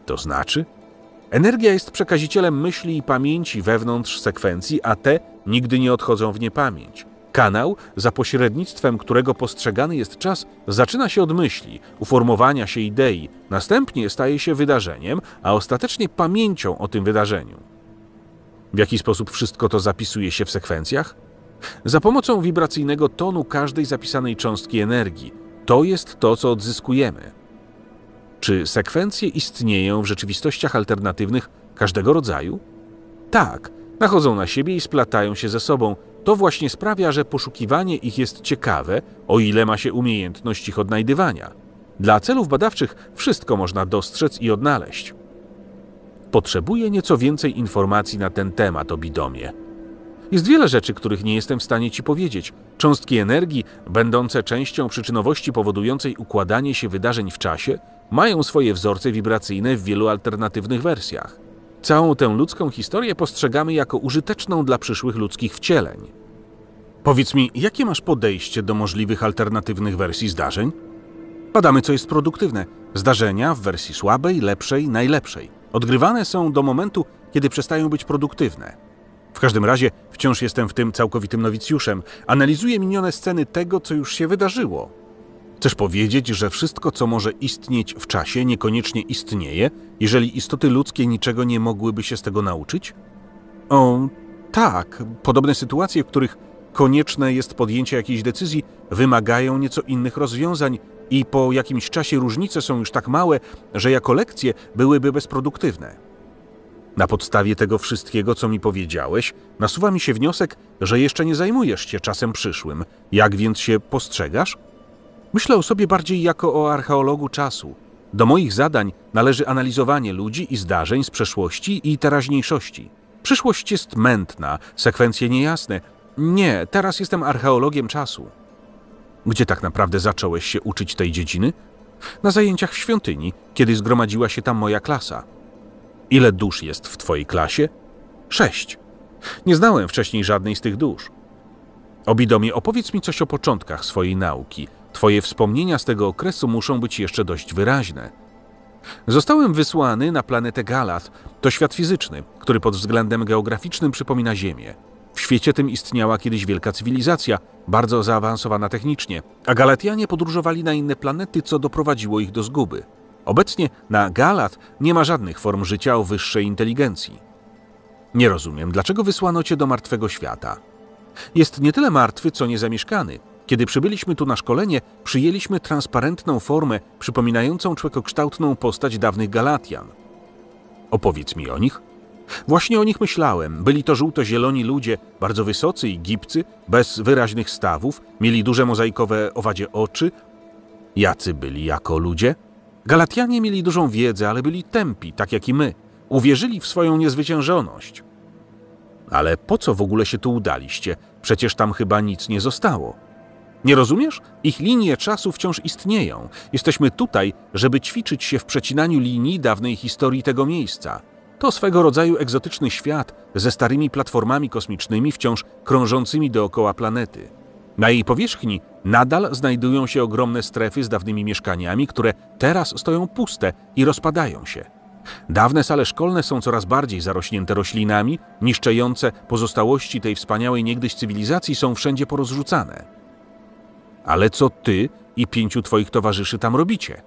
To znaczy, energia jest przekazicielem myśli i pamięci wewnątrz sekwencji, a te nigdy nie odchodzą w niepamięć. Kanał, za pośrednictwem którego postrzegany jest czas, zaczyna się od myśli, uformowania się idei, następnie staje się wydarzeniem, a ostatecznie pamięcią o tym wydarzeniu. W jaki sposób wszystko to zapisuje się w sekwencjach? Za pomocą wibracyjnego tonu każdej zapisanej cząstki energii. To jest to, co odzyskujemy. Czy sekwencje istnieją w rzeczywistościach alternatywnych każdego rodzaju? Tak, nachodzą na siebie i splatają się ze sobą. To właśnie sprawia, że poszukiwanie ich jest ciekawe, o ile ma się umiejętność ich odnajdywania. Dla celów badawczych wszystko można dostrzec i odnaleźć. Potrzebuję nieco więcej informacji na ten temat, o bidomie. Jest wiele rzeczy, których nie jestem w stanie ci powiedzieć. Cząstki energii, będące częścią przyczynowości powodującej układanie się wydarzeń w czasie, mają swoje wzorce wibracyjne w wielu alternatywnych wersjach. Całą tę ludzką historię postrzegamy jako użyteczną dla przyszłych ludzkich wcieleń. Powiedz mi, jakie masz podejście do możliwych alternatywnych wersji zdarzeń? Badamy, co jest produktywne. Zdarzenia w wersji słabej, lepszej, najlepszej. Odgrywane są do momentu, kiedy przestają być produktywne. W każdym razie wciąż jestem w tym całkowitym nowicjuszem. Analizuję minione sceny tego, co już się wydarzyło. Chcesz powiedzieć, że wszystko, co może istnieć w czasie, niekoniecznie istnieje, jeżeli istoty ludzkie niczego nie mogłyby się z tego nauczyć? O, tak. Podobne sytuacje, w których konieczne jest podjęcie jakiejś decyzji, wymagają nieco innych rozwiązań i po jakimś czasie różnice są już tak małe, że jako lekcje byłyby bezproduktywne. Na podstawie tego wszystkiego, co mi powiedziałeś, nasuwa mi się wniosek, że jeszcze nie zajmujesz się czasem przyszłym. Jak więc się postrzegasz? Myślę o sobie bardziej jako o archeologu czasu. Do moich zadań należy analizowanie ludzi i zdarzeń z przeszłości i teraźniejszości. Przyszłość jest mętna, sekwencje niejasne. Nie, teraz jestem archeologiem czasu. Gdzie tak naprawdę zacząłeś się uczyć tej dziedziny? Na zajęciach w świątyni, kiedy zgromadziła się tam moja klasa. Ile dusz jest w twojej klasie? Sześć. Nie znałem wcześniej żadnej z tych dusz. Obidomie, opowiedz mi coś o początkach swojej nauki. Twoje wspomnienia z tego okresu muszą być jeszcze dość wyraźne. Zostałem wysłany na planetę Galat. To świat fizyczny, który pod względem geograficznym przypomina Ziemię. W świecie tym istniała kiedyś wielka cywilizacja, bardzo zaawansowana technicznie, a Galatianie podróżowali na inne planety, co doprowadziło ich do zguby. Obecnie na Galat nie ma żadnych form życia o wyższej inteligencji. Nie rozumiem, dlaczego wysłano cię do martwego świata. Jest nie tyle martwy, co niezamieszkany. Kiedy przybyliśmy tu na szkolenie, przyjęliśmy transparentną formę przypominającą człekokształtną postać dawnych Galatian. Opowiedz mi o nich, Właśnie o nich myślałem. Byli to żółto-zieloni ludzie, bardzo wysocy i gipcy, bez wyraźnych stawów, mieli duże mozaikowe owadzie oczy. Jacy byli jako ludzie? Galatianie mieli dużą wiedzę, ale byli tępi, tak jak i my. Uwierzyli w swoją niezwyciężoność. Ale po co w ogóle się tu udaliście? Przecież tam chyba nic nie zostało. Nie rozumiesz? Ich linie czasu wciąż istnieją. Jesteśmy tutaj, żeby ćwiczyć się w przecinaniu linii dawnej historii tego miejsca. To swego rodzaju egzotyczny świat ze starymi platformami kosmicznymi wciąż krążącymi dookoła planety. Na jej powierzchni nadal znajdują się ogromne strefy z dawnymi mieszkaniami, które teraz stoją puste i rozpadają się. Dawne sale szkolne są coraz bardziej zarośnięte roślinami, niszczejące pozostałości tej wspaniałej niegdyś cywilizacji są wszędzie porozrzucane. Ale co ty i pięciu twoich towarzyszy tam robicie?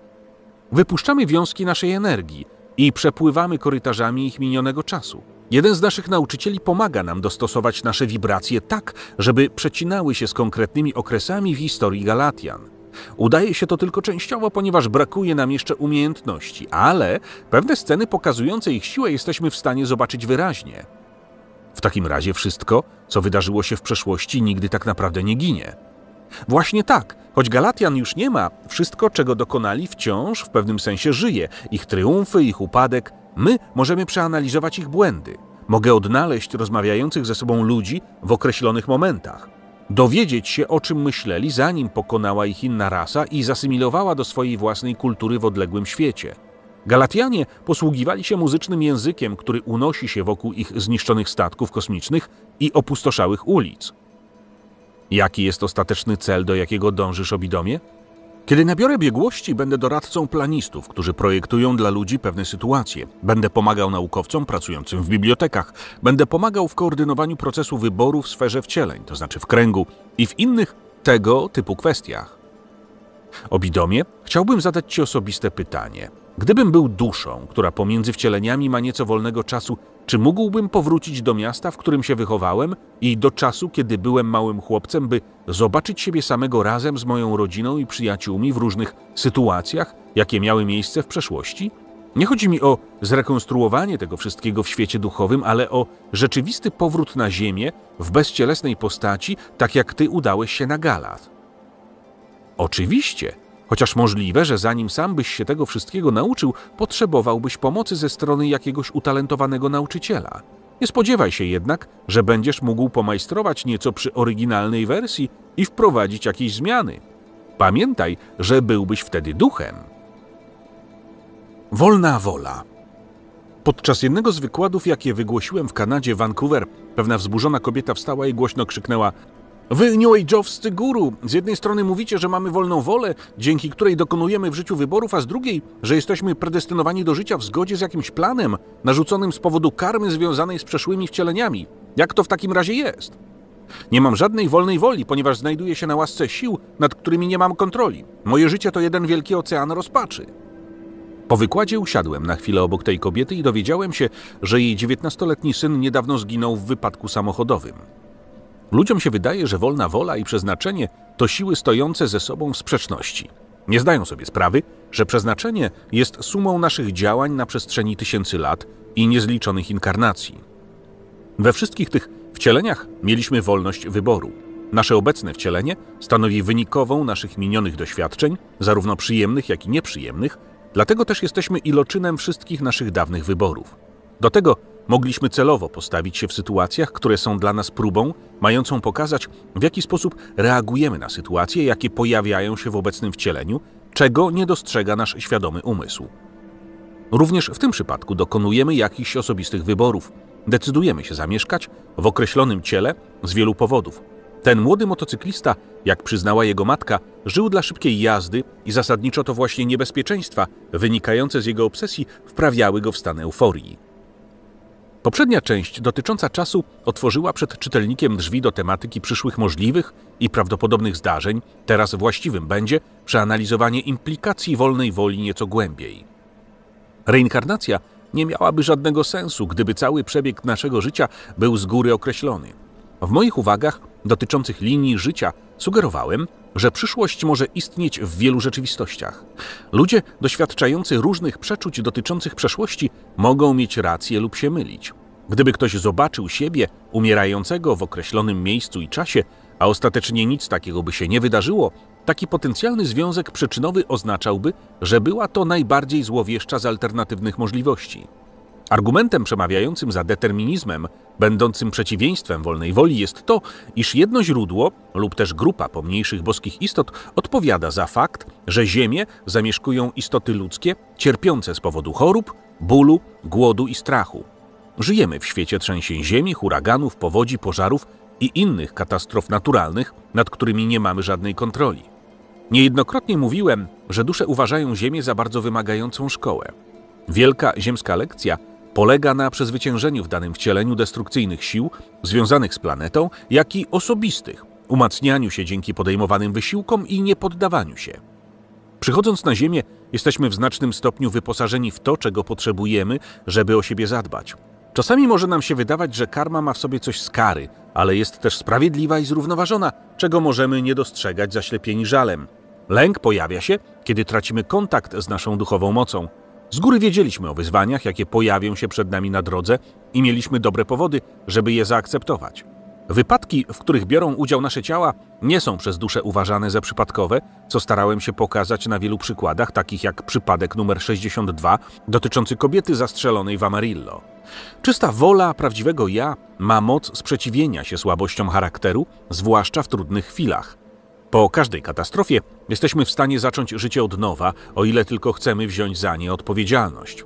Wypuszczamy wiązki naszej energii, i przepływamy korytarzami ich minionego czasu. Jeden z naszych nauczycieli pomaga nam dostosować nasze wibracje tak, żeby przecinały się z konkretnymi okresami w historii Galatian. Udaje się to tylko częściowo, ponieważ brakuje nam jeszcze umiejętności, ale pewne sceny pokazujące ich siłę jesteśmy w stanie zobaczyć wyraźnie. W takim razie wszystko, co wydarzyło się w przeszłości, nigdy tak naprawdę nie ginie. Właśnie tak, choć Galatian już nie ma, wszystko czego dokonali wciąż w pewnym sensie żyje. Ich triumfy, ich upadek, my możemy przeanalizować ich błędy. Mogę odnaleźć rozmawiających ze sobą ludzi w określonych momentach. Dowiedzieć się, o czym myśleli, zanim pokonała ich inna rasa i zasymilowała do swojej własnej kultury w odległym świecie. Galatianie posługiwali się muzycznym językiem, który unosi się wokół ich zniszczonych statków kosmicznych i opustoszałych ulic. Jaki jest ostateczny cel, do jakiego dążysz, Obidomie? Kiedy nabiorę biegłości, będę doradcą planistów, którzy projektują dla ludzi pewne sytuacje. Będę pomagał naukowcom pracującym w bibliotekach. Będę pomagał w koordynowaniu procesu wyboru w sferze wcieleń, to znaczy w kręgu i w innych tego typu kwestiach. Obidomie, chciałbym zadać Ci osobiste pytanie. Gdybym był duszą, która pomiędzy wcieleniami ma nieco wolnego czasu, czy mógłbym powrócić do miasta, w którym się wychowałem i do czasu, kiedy byłem małym chłopcem, by zobaczyć siebie samego razem z moją rodziną i przyjaciółmi w różnych sytuacjach, jakie miały miejsce w przeszłości? Nie chodzi mi o zrekonstruowanie tego wszystkiego w świecie duchowym, ale o rzeczywisty powrót na Ziemię w bezcielesnej postaci, tak jak ty udałeś się na Galat. Oczywiście, Chociaż możliwe, że zanim sam byś się tego wszystkiego nauczył, potrzebowałbyś pomocy ze strony jakiegoś utalentowanego nauczyciela. Nie spodziewaj się jednak, że będziesz mógł pomajstrować nieco przy oryginalnej wersji i wprowadzić jakieś zmiany. Pamiętaj, że byłbyś wtedy duchem. Wolna wola. Podczas jednego z wykładów, jakie wygłosiłem w Kanadzie, Vancouver, pewna wzburzona kobieta wstała i głośno krzyknęła: Wy, New Age'owscy guru, z jednej strony mówicie, że mamy wolną wolę, dzięki której dokonujemy w życiu wyborów, a z drugiej, że jesteśmy predestynowani do życia w zgodzie z jakimś planem narzuconym z powodu karmy związanej z przeszłymi wcieleniami. Jak to w takim razie jest? Nie mam żadnej wolnej woli, ponieważ znajduję się na łasce sił, nad którymi nie mam kontroli. Moje życie to jeden wielki ocean rozpaczy. Po wykładzie usiadłem na chwilę obok tej kobiety i dowiedziałem się, że jej dziewiętnastoletni syn niedawno zginął w wypadku samochodowym. Ludziom się wydaje, że wolna wola i przeznaczenie to siły stojące ze sobą w sprzeczności. Nie zdają sobie sprawy, że przeznaczenie jest sumą naszych działań na przestrzeni tysięcy lat i niezliczonych inkarnacji. We wszystkich tych wcieleniach mieliśmy wolność wyboru. Nasze obecne wcielenie stanowi wynikową naszych minionych doświadczeń, zarówno przyjemnych, jak i nieprzyjemnych, dlatego też jesteśmy iloczynem wszystkich naszych dawnych wyborów. Do tego mogliśmy celowo postawić się w sytuacjach, które są dla nas próbą, mającą pokazać, w jaki sposób reagujemy na sytuacje, jakie pojawiają się w obecnym wcieleniu, czego nie dostrzega nasz świadomy umysł. Również w tym przypadku dokonujemy jakichś osobistych wyborów. Decydujemy się zamieszkać w określonym ciele z wielu powodów. Ten młody motocyklista, jak przyznała jego matka, żył dla szybkiej jazdy i zasadniczo to właśnie niebezpieczeństwa wynikające z jego obsesji wprawiały go w stan euforii. Poprzednia część dotycząca czasu otworzyła przed czytelnikiem drzwi do tematyki przyszłych możliwych i prawdopodobnych zdarzeń. Teraz właściwym będzie przeanalizowanie implikacji wolnej woli nieco głębiej. Reinkarnacja nie miałaby żadnego sensu, gdyby cały przebieg naszego życia był z góry określony. W moich uwagach dotyczących linii życia sugerowałem, że przyszłość może istnieć w wielu rzeczywistościach. Ludzie doświadczający różnych przeczuć dotyczących przeszłości mogą mieć rację lub się mylić. Gdyby ktoś zobaczył siebie umierającego w określonym miejscu i czasie, a ostatecznie nic takiego by się nie wydarzyło, taki potencjalny związek przyczynowy oznaczałby, że była to najbardziej złowieszcza z alternatywnych możliwości. Argumentem przemawiającym za determinizmem Będącym przeciwieństwem wolnej woli jest to, iż jedno źródło lub też grupa pomniejszych boskich istot odpowiada za fakt, że Ziemię zamieszkują istoty ludzkie cierpiące z powodu chorób, bólu, głodu i strachu. Żyjemy w świecie trzęsień ziemi, huraganów, powodzi, pożarów i innych katastrof naturalnych, nad którymi nie mamy żadnej kontroli. Niejednokrotnie mówiłem, że dusze uważają Ziemię za bardzo wymagającą szkołę. Wielka ziemska lekcja polega na przezwyciężeniu w danym wcieleniu destrukcyjnych sił związanych z planetą, jak i osobistych, umacnianiu się dzięki podejmowanym wysiłkom i niepoddawaniu się. Przychodząc na Ziemię, jesteśmy w znacznym stopniu wyposażeni w to, czego potrzebujemy, żeby o siebie zadbać. Czasami może nam się wydawać, że karma ma w sobie coś z kary, ale jest też sprawiedliwa i zrównoważona, czego możemy nie dostrzegać zaślepieni żalem. Lęk pojawia się, kiedy tracimy kontakt z naszą duchową mocą. Z góry wiedzieliśmy o wyzwaniach, jakie pojawią się przed nami na drodze i mieliśmy dobre powody, żeby je zaakceptować. Wypadki, w których biorą udział nasze ciała, nie są przez duszę uważane za przypadkowe, co starałem się pokazać na wielu przykładach, takich jak przypadek numer 62 dotyczący kobiety zastrzelonej w Amarillo. Czysta wola prawdziwego ja ma moc sprzeciwienia się słabościom charakteru, zwłaszcza w trudnych chwilach. Po każdej katastrofie jesteśmy w stanie zacząć życie od nowa, o ile tylko chcemy wziąć za nie odpowiedzialność.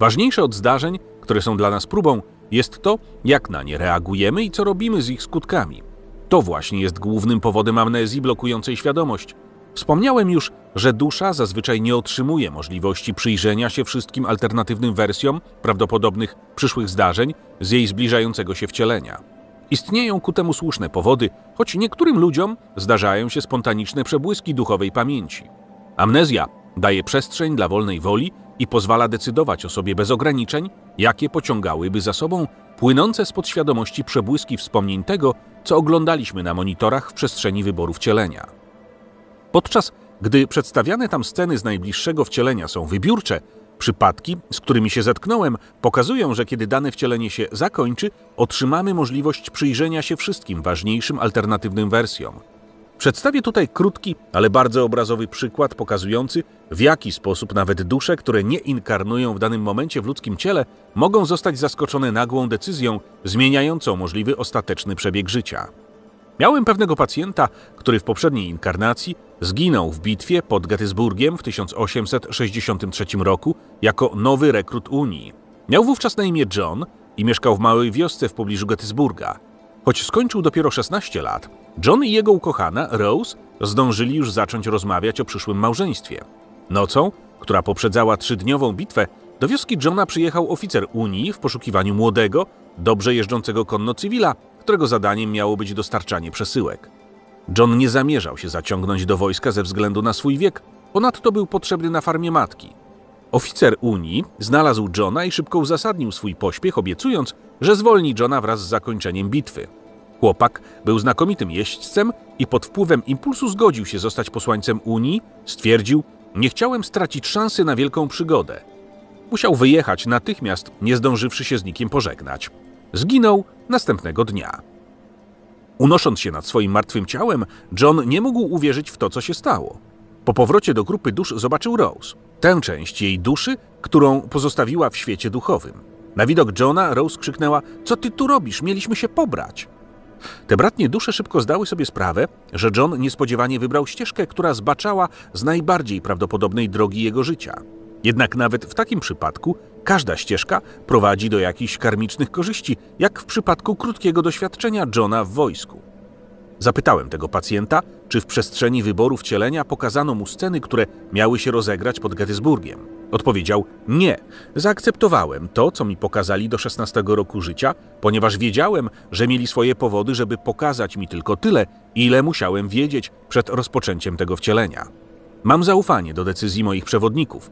Ważniejsze od zdarzeń, które są dla nas próbą, jest to, jak na nie reagujemy i co robimy z ich skutkami. To właśnie jest głównym powodem amnezji blokującej świadomość. Wspomniałem już, że dusza zazwyczaj nie otrzymuje możliwości przyjrzenia się wszystkim alternatywnym wersjom prawdopodobnych przyszłych zdarzeń z jej zbliżającego się wcielenia. Istnieją ku temu słuszne powody, choć niektórym ludziom zdarzają się spontaniczne przebłyski duchowej pamięci. Amnezja daje przestrzeń dla wolnej woli i pozwala decydować o sobie bez ograniczeń, jakie pociągałyby za sobą płynące z podświadomości przebłyski wspomnień tego, co oglądaliśmy na monitorach w przestrzeni wyboru wcielenia. Podczas gdy przedstawiane tam sceny z najbliższego wcielenia są wybiórcze, Przypadki, z którymi się zetknąłem, pokazują, że kiedy dane wcielenie się zakończy, otrzymamy możliwość przyjrzenia się wszystkim ważniejszym alternatywnym wersjom. Przedstawię tutaj krótki, ale bardzo obrazowy przykład pokazujący, w jaki sposób nawet dusze, które nie inkarnują w danym momencie w ludzkim ciele, mogą zostać zaskoczone nagłą decyzją zmieniającą możliwy ostateczny przebieg życia. Miałem pewnego pacjenta, który w poprzedniej inkarnacji Zginął w bitwie pod Gettysburgiem w 1863 roku jako nowy rekrut Unii. Miał wówczas na imię John i mieszkał w małej wiosce w pobliżu Gettysburga. Choć skończył dopiero 16 lat, John i jego ukochana Rose zdążyli już zacząć rozmawiać o przyszłym małżeństwie. Nocą, która poprzedzała trzydniową bitwę, do wioski Johna przyjechał oficer Unii w poszukiwaniu młodego, dobrze jeżdżącego konno cywila, którego zadaniem miało być dostarczanie przesyłek. John nie zamierzał się zaciągnąć do wojska ze względu na swój wiek, ponadto był potrzebny na farmie matki. Oficer Unii znalazł Johna i szybko uzasadnił swój pośpiech, obiecując, że zwolni Johna wraz z zakończeniem bitwy. Chłopak był znakomitym jeźdźcem i pod wpływem impulsu zgodził się zostać posłańcem Unii. Stwierdził, nie chciałem stracić szansy na wielką przygodę. Musiał wyjechać natychmiast, nie zdążywszy się z nikim pożegnać. Zginął następnego dnia. Unosząc się nad swoim martwym ciałem, John nie mógł uwierzyć w to, co się stało. Po powrocie do grupy dusz zobaczył Rose, tę część jej duszy, którą pozostawiła w świecie duchowym. Na widok Johna Rose krzyknęła: Co ty tu robisz? Mieliśmy się pobrać. Te bratnie dusze szybko zdały sobie sprawę, że John niespodziewanie wybrał ścieżkę, która zbaczała z najbardziej prawdopodobnej drogi jego życia. Jednak nawet w takim przypadku Każda ścieżka prowadzi do jakichś karmicznych korzyści, jak w przypadku krótkiego doświadczenia Johna w wojsku. Zapytałem tego pacjenta, czy w przestrzeni wyboru wcielenia pokazano mu sceny, które miały się rozegrać pod Gettysburgiem. Odpowiedział: Nie, zaakceptowałem to, co mi pokazali do 16 roku życia, ponieważ wiedziałem, że mieli swoje powody, żeby pokazać mi tylko tyle, ile musiałem wiedzieć przed rozpoczęciem tego wcielenia. Mam zaufanie do decyzji moich przewodników,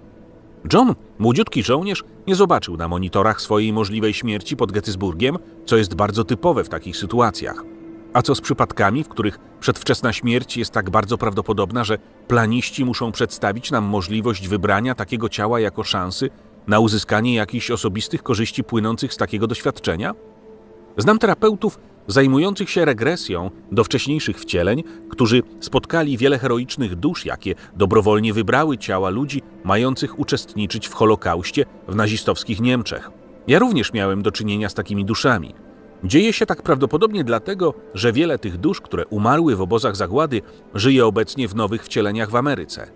John, młodziutki żołnierz, nie zobaczył na monitorach swojej możliwej śmierci pod Gettysburgiem, co jest bardzo typowe w takich sytuacjach. A co z przypadkami, w których przedwczesna śmierć jest tak bardzo prawdopodobna, że planiści muszą przedstawić nam możliwość wybrania takiego ciała jako szansy na uzyskanie jakichś osobistych korzyści płynących z takiego doświadczenia? Znam terapeutów, zajmujących się regresją do wcześniejszych wcieleń, którzy spotkali wiele heroicznych dusz, jakie dobrowolnie wybrały ciała ludzi mających uczestniczyć w Holokauście w nazistowskich Niemczech. Ja również miałem do czynienia z takimi duszami. Dzieje się tak prawdopodobnie dlatego, że wiele tych dusz, które umarły w obozach zagłady, żyje obecnie w nowych wcieleniach w Ameryce.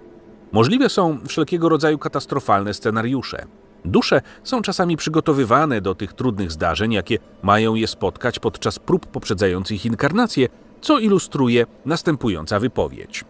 Możliwe są wszelkiego rodzaju katastrofalne scenariusze. Dusze są czasami przygotowywane do tych trudnych zdarzeń, jakie mają je spotkać podczas prób poprzedzających inkarnację, co ilustruje następująca wypowiedź.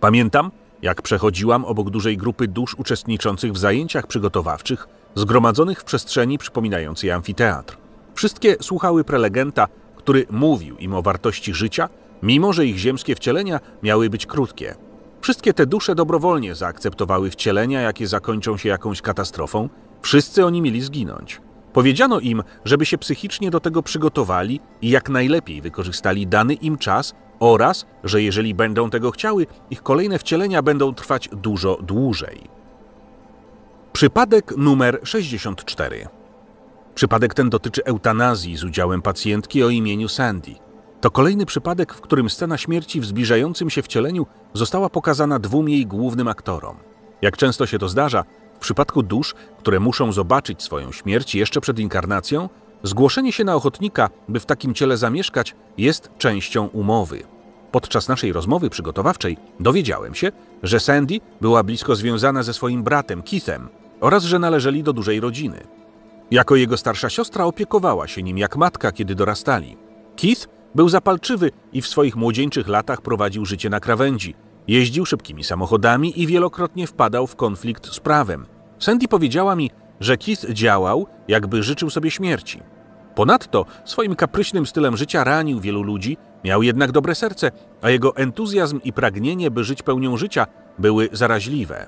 Pamiętam, jak przechodziłam obok dużej grupy dusz uczestniczących w zajęciach przygotowawczych, zgromadzonych w przestrzeni przypominającej amfiteatr. Wszystkie słuchały prelegenta, który mówił im o wartości życia, mimo że ich ziemskie wcielenia miały być krótkie. Wszystkie te dusze dobrowolnie zaakceptowały wcielenia, jakie zakończą się jakąś katastrofą. Wszyscy oni mieli zginąć. Powiedziano im, żeby się psychicznie do tego przygotowali i jak najlepiej wykorzystali dany im czas oraz, że jeżeli będą tego chciały, ich kolejne wcielenia będą trwać dużo dłużej. Przypadek numer 64. Przypadek ten dotyczy eutanazji z udziałem pacjentki o imieniu Sandy. To kolejny przypadek, w którym scena śmierci w zbliżającym się wcieleniu została pokazana dwóm jej głównym aktorom. Jak często się to zdarza, w przypadku dusz, które muszą zobaczyć swoją śmierć jeszcze przed inkarnacją, zgłoszenie się na ochotnika, by w takim ciele zamieszkać, jest częścią umowy. Podczas naszej rozmowy przygotowawczej dowiedziałem się, że Sandy była blisko związana ze swoim bratem Keithem oraz że należeli do dużej rodziny. Jako jego starsza siostra opiekowała się nim jak matka, kiedy dorastali. Keith był zapalczywy i w swoich młodzieńczych latach prowadził życie na krawędzi. Jeździł szybkimi samochodami i wielokrotnie wpadał w konflikt z prawem. Sandy powiedziała mi, że Keith działał, jakby życzył sobie śmierci. Ponadto swoim kapryśnym stylem życia ranił wielu ludzi, miał jednak dobre serce, a jego entuzjazm i pragnienie, by żyć pełnią życia, były zaraźliwe.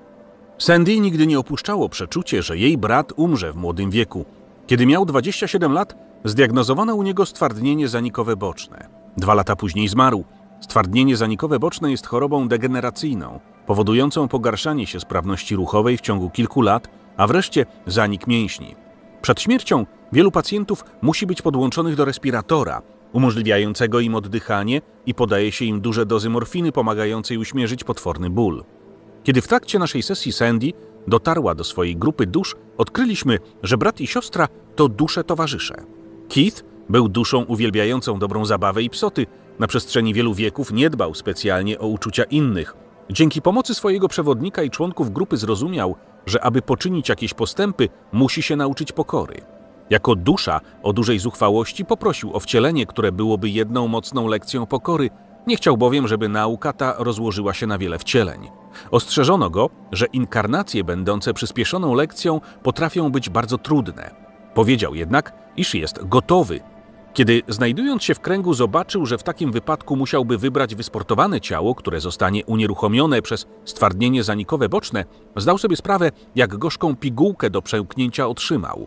Sandy nigdy nie opuszczało przeczucie, że jej brat umrze w młodym wieku. Kiedy miał 27 lat, Zdiagnozowano u niego stwardnienie zanikowe boczne. Dwa lata później zmarł. Stwardnienie zanikowe boczne jest chorobą degeneracyjną, powodującą pogarszanie się sprawności ruchowej w ciągu kilku lat, a wreszcie zanik mięśni. Przed śmiercią wielu pacjentów musi być podłączonych do respiratora, umożliwiającego im oddychanie i podaje się im duże dozy morfiny pomagającej uśmierzyć potworny ból. Kiedy w trakcie naszej sesji Sandy dotarła do swojej grupy dusz, odkryliśmy, że brat i siostra to dusze towarzysze. Keith był duszą uwielbiającą dobrą zabawę i psoty. Na przestrzeni wielu wieków nie dbał specjalnie o uczucia innych. Dzięki pomocy swojego przewodnika i członków grupy zrozumiał, że aby poczynić jakieś postępy, musi się nauczyć pokory. Jako dusza o dużej zuchwałości poprosił o wcielenie, które byłoby jedną mocną lekcją pokory. Nie chciał bowiem, żeby nauka ta rozłożyła się na wiele wcieleń. Ostrzeżono go, że inkarnacje będące przyspieszoną lekcją potrafią być bardzo trudne. Powiedział jednak, iż jest gotowy. Kiedy znajdując się w kręgu zobaczył, że w takim wypadku musiałby wybrać wysportowane ciało, które zostanie unieruchomione przez stwardnienie zanikowe boczne, zdał sobie sprawę, jak gorzką pigułkę do przełknięcia otrzymał.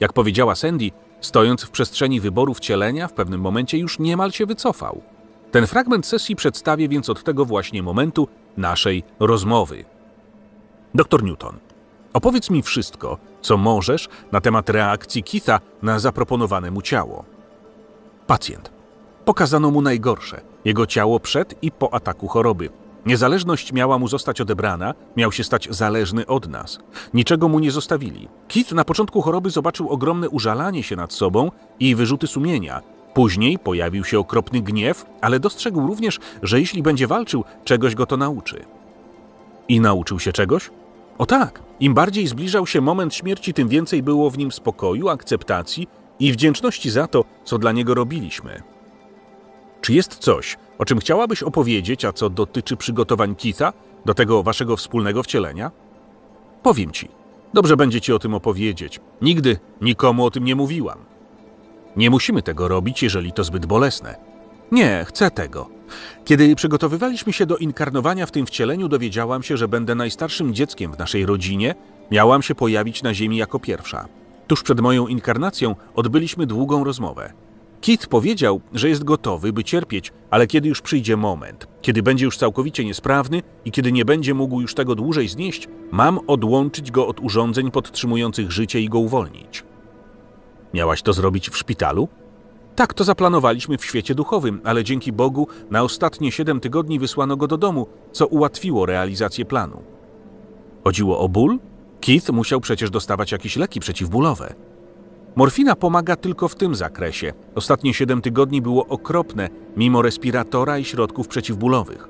Jak powiedziała Sandy, stojąc w przestrzeni wyboru wcielenia, w pewnym momencie już niemal się wycofał. Ten fragment sesji przedstawię więc od tego właśnie momentu naszej rozmowy. Doktor Newton, opowiedz mi wszystko, co możesz na temat reakcji Kitha na zaproponowane mu ciało. Pacjent. Pokazano mu najgorsze, jego ciało przed i po ataku choroby. Niezależność miała mu zostać odebrana, miał się stać zależny od nas. Niczego mu nie zostawili. Kit na początku choroby zobaczył ogromne użalanie się nad sobą i wyrzuty sumienia. Później pojawił się okropny gniew, ale dostrzegł również, że jeśli będzie walczył, czegoś go to nauczy. I nauczył się czegoś? O tak, im bardziej zbliżał się moment śmierci, tym więcej było w nim spokoju, akceptacji i wdzięczności za to, co dla niego robiliśmy. Czy jest coś, o czym chciałabyś opowiedzieć, a co dotyczy przygotowań Kita do tego waszego wspólnego wcielenia? Powiem ci. Dobrze będzie ci o tym opowiedzieć. Nigdy nikomu o tym nie mówiłam. Nie musimy tego robić, jeżeli to zbyt bolesne. Nie, chcę tego. Kiedy przygotowywaliśmy się do inkarnowania w tym wcieleniu, dowiedziałam się, że będę najstarszym dzieckiem w naszej rodzinie. Miałam się pojawić na Ziemi jako pierwsza. Tuż przed moją inkarnacją odbyliśmy długą rozmowę. Kit powiedział, że jest gotowy, by cierpieć, ale kiedy już przyjdzie moment, kiedy będzie już całkowicie niesprawny i kiedy nie będzie mógł już tego dłużej znieść, mam odłączyć go od urządzeń podtrzymujących życie i go uwolnić. Miałaś to zrobić w szpitalu? Tak to zaplanowaliśmy w świecie duchowym, ale dzięki Bogu na ostatnie 7 tygodni wysłano go do domu, co ułatwiło realizację planu. Chodziło o ból? Keith musiał przecież dostawać jakieś leki przeciwbólowe. Morfina pomaga tylko w tym zakresie. Ostatnie 7 tygodni było okropne, mimo respiratora i środków przeciwbólowych.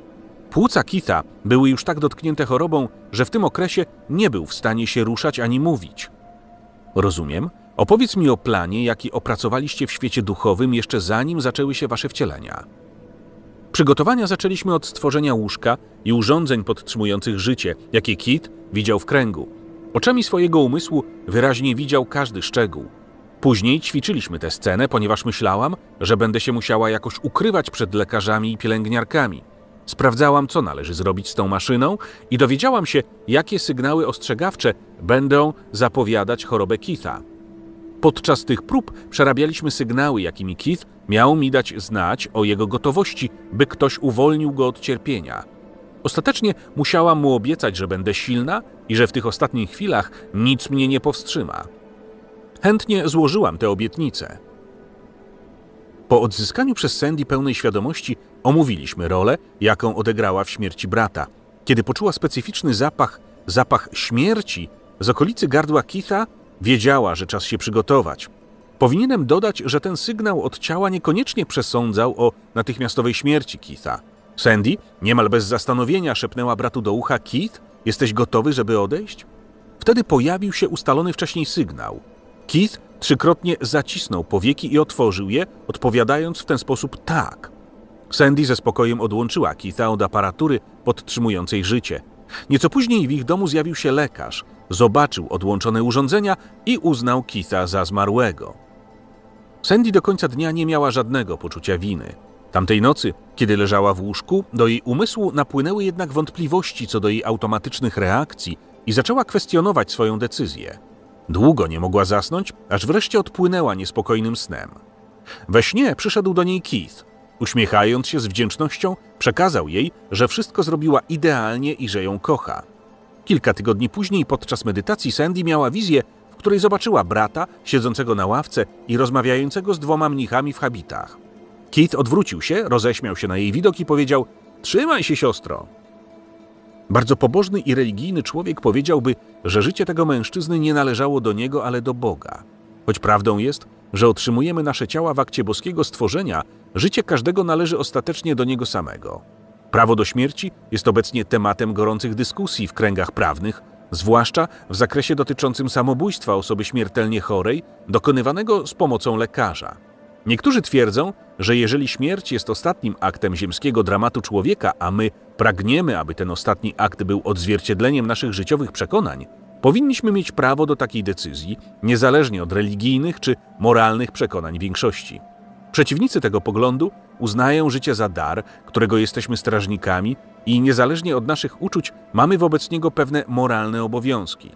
Płuca Kita były już tak dotknięte chorobą, że w tym okresie nie był w stanie się ruszać ani mówić. Rozumiem, Opowiedz mi o planie, jaki opracowaliście w świecie duchowym jeszcze zanim zaczęły się wasze wcielenia. Przygotowania zaczęliśmy od stworzenia łóżka i urządzeń podtrzymujących życie, jakie Kit widział w kręgu. Oczami swojego umysłu wyraźnie widział każdy szczegół. Później ćwiczyliśmy tę scenę, ponieważ myślałam, że będę się musiała jakoś ukrywać przed lekarzami i pielęgniarkami. Sprawdzałam, co należy zrobić z tą maszyną i dowiedziałam się, jakie sygnały ostrzegawcze będą zapowiadać chorobę Kita. Podczas tych prób przerabialiśmy sygnały, jakimi Keith miał mi dać znać o jego gotowości, by ktoś uwolnił go od cierpienia. Ostatecznie musiałam mu obiecać, że będę silna i że w tych ostatnich chwilach nic mnie nie powstrzyma. Chętnie złożyłam te obietnice. Po odzyskaniu przez Sandy pełnej świadomości omówiliśmy rolę, jaką odegrała w śmierci brata. Kiedy poczuła specyficzny zapach, zapach śmierci, z okolicy gardła Kitha Wiedziała, że czas się przygotować. Powinienem dodać, że ten sygnał od ciała niekoniecznie przesądzał o natychmiastowej śmierci Keitha. Sandy niemal bez zastanowienia szepnęła bratu do ucha: Keith, jesteś gotowy, żeby odejść? Wtedy pojawił się ustalony wcześniej sygnał. Keith trzykrotnie zacisnął powieki i otworzył je, odpowiadając w ten sposób tak. Sandy ze spokojem odłączyła Keitha od aparatury podtrzymującej życie. Nieco później w ich domu zjawił się lekarz, Zobaczył odłączone urządzenia i uznał Keitha za zmarłego. Sandy do końca dnia nie miała żadnego poczucia winy. Tamtej nocy, kiedy leżała w łóżku, do jej umysłu napłynęły jednak wątpliwości co do jej automatycznych reakcji i zaczęła kwestionować swoją decyzję. Długo nie mogła zasnąć, aż wreszcie odpłynęła niespokojnym snem. We śnie przyszedł do niej Keith. Uśmiechając się z wdzięcznością, przekazał jej, że wszystko zrobiła idealnie i że ją kocha. Kilka tygodni później podczas medytacji Sandy miała wizję, w której zobaczyła brata siedzącego na ławce i rozmawiającego z dwoma mnichami w habitach. Kit odwrócił się, roześmiał się na jej widok i powiedział: Trzymaj się, siostro! Bardzo pobożny i religijny człowiek powiedziałby, że życie tego mężczyzny nie należało do niego, ale do Boga. Choć prawdą jest, że otrzymujemy nasze ciała w akcie boskiego stworzenia, życie każdego należy ostatecznie do niego samego. Prawo do śmierci jest obecnie tematem gorących dyskusji w kręgach prawnych, zwłaszcza w zakresie dotyczącym samobójstwa osoby śmiertelnie chorej, dokonywanego z pomocą lekarza. Niektórzy twierdzą, że jeżeli śmierć jest ostatnim aktem ziemskiego dramatu człowieka, a my pragniemy, aby ten ostatni akt był odzwierciedleniem naszych życiowych przekonań, powinniśmy mieć prawo do takiej decyzji, niezależnie od religijnych czy moralnych przekonań większości. Przeciwnicy tego poglądu uznają życie za dar, którego jesteśmy strażnikami i niezależnie od naszych uczuć mamy wobec niego pewne moralne obowiązki.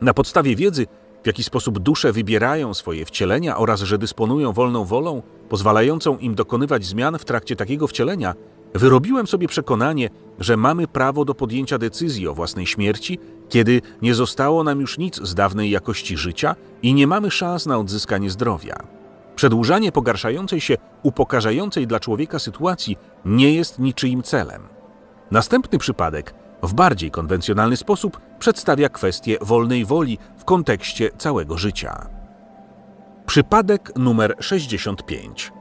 Na podstawie wiedzy, w jaki sposób dusze wybierają swoje wcielenia oraz że dysponują wolną wolą, pozwalającą im dokonywać zmian w trakcie takiego wcielenia, wyrobiłem sobie przekonanie, że mamy prawo do podjęcia decyzji o własnej śmierci, kiedy nie zostało nam już nic z dawnej jakości życia i nie mamy szans na odzyskanie zdrowia. Przedłużanie pogarszającej się, upokarzającej dla człowieka sytuacji nie jest niczyim celem. Następny przypadek w bardziej konwencjonalny sposób przedstawia kwestię wolnej woli w kontekście całego życia. Przypadek numer 65.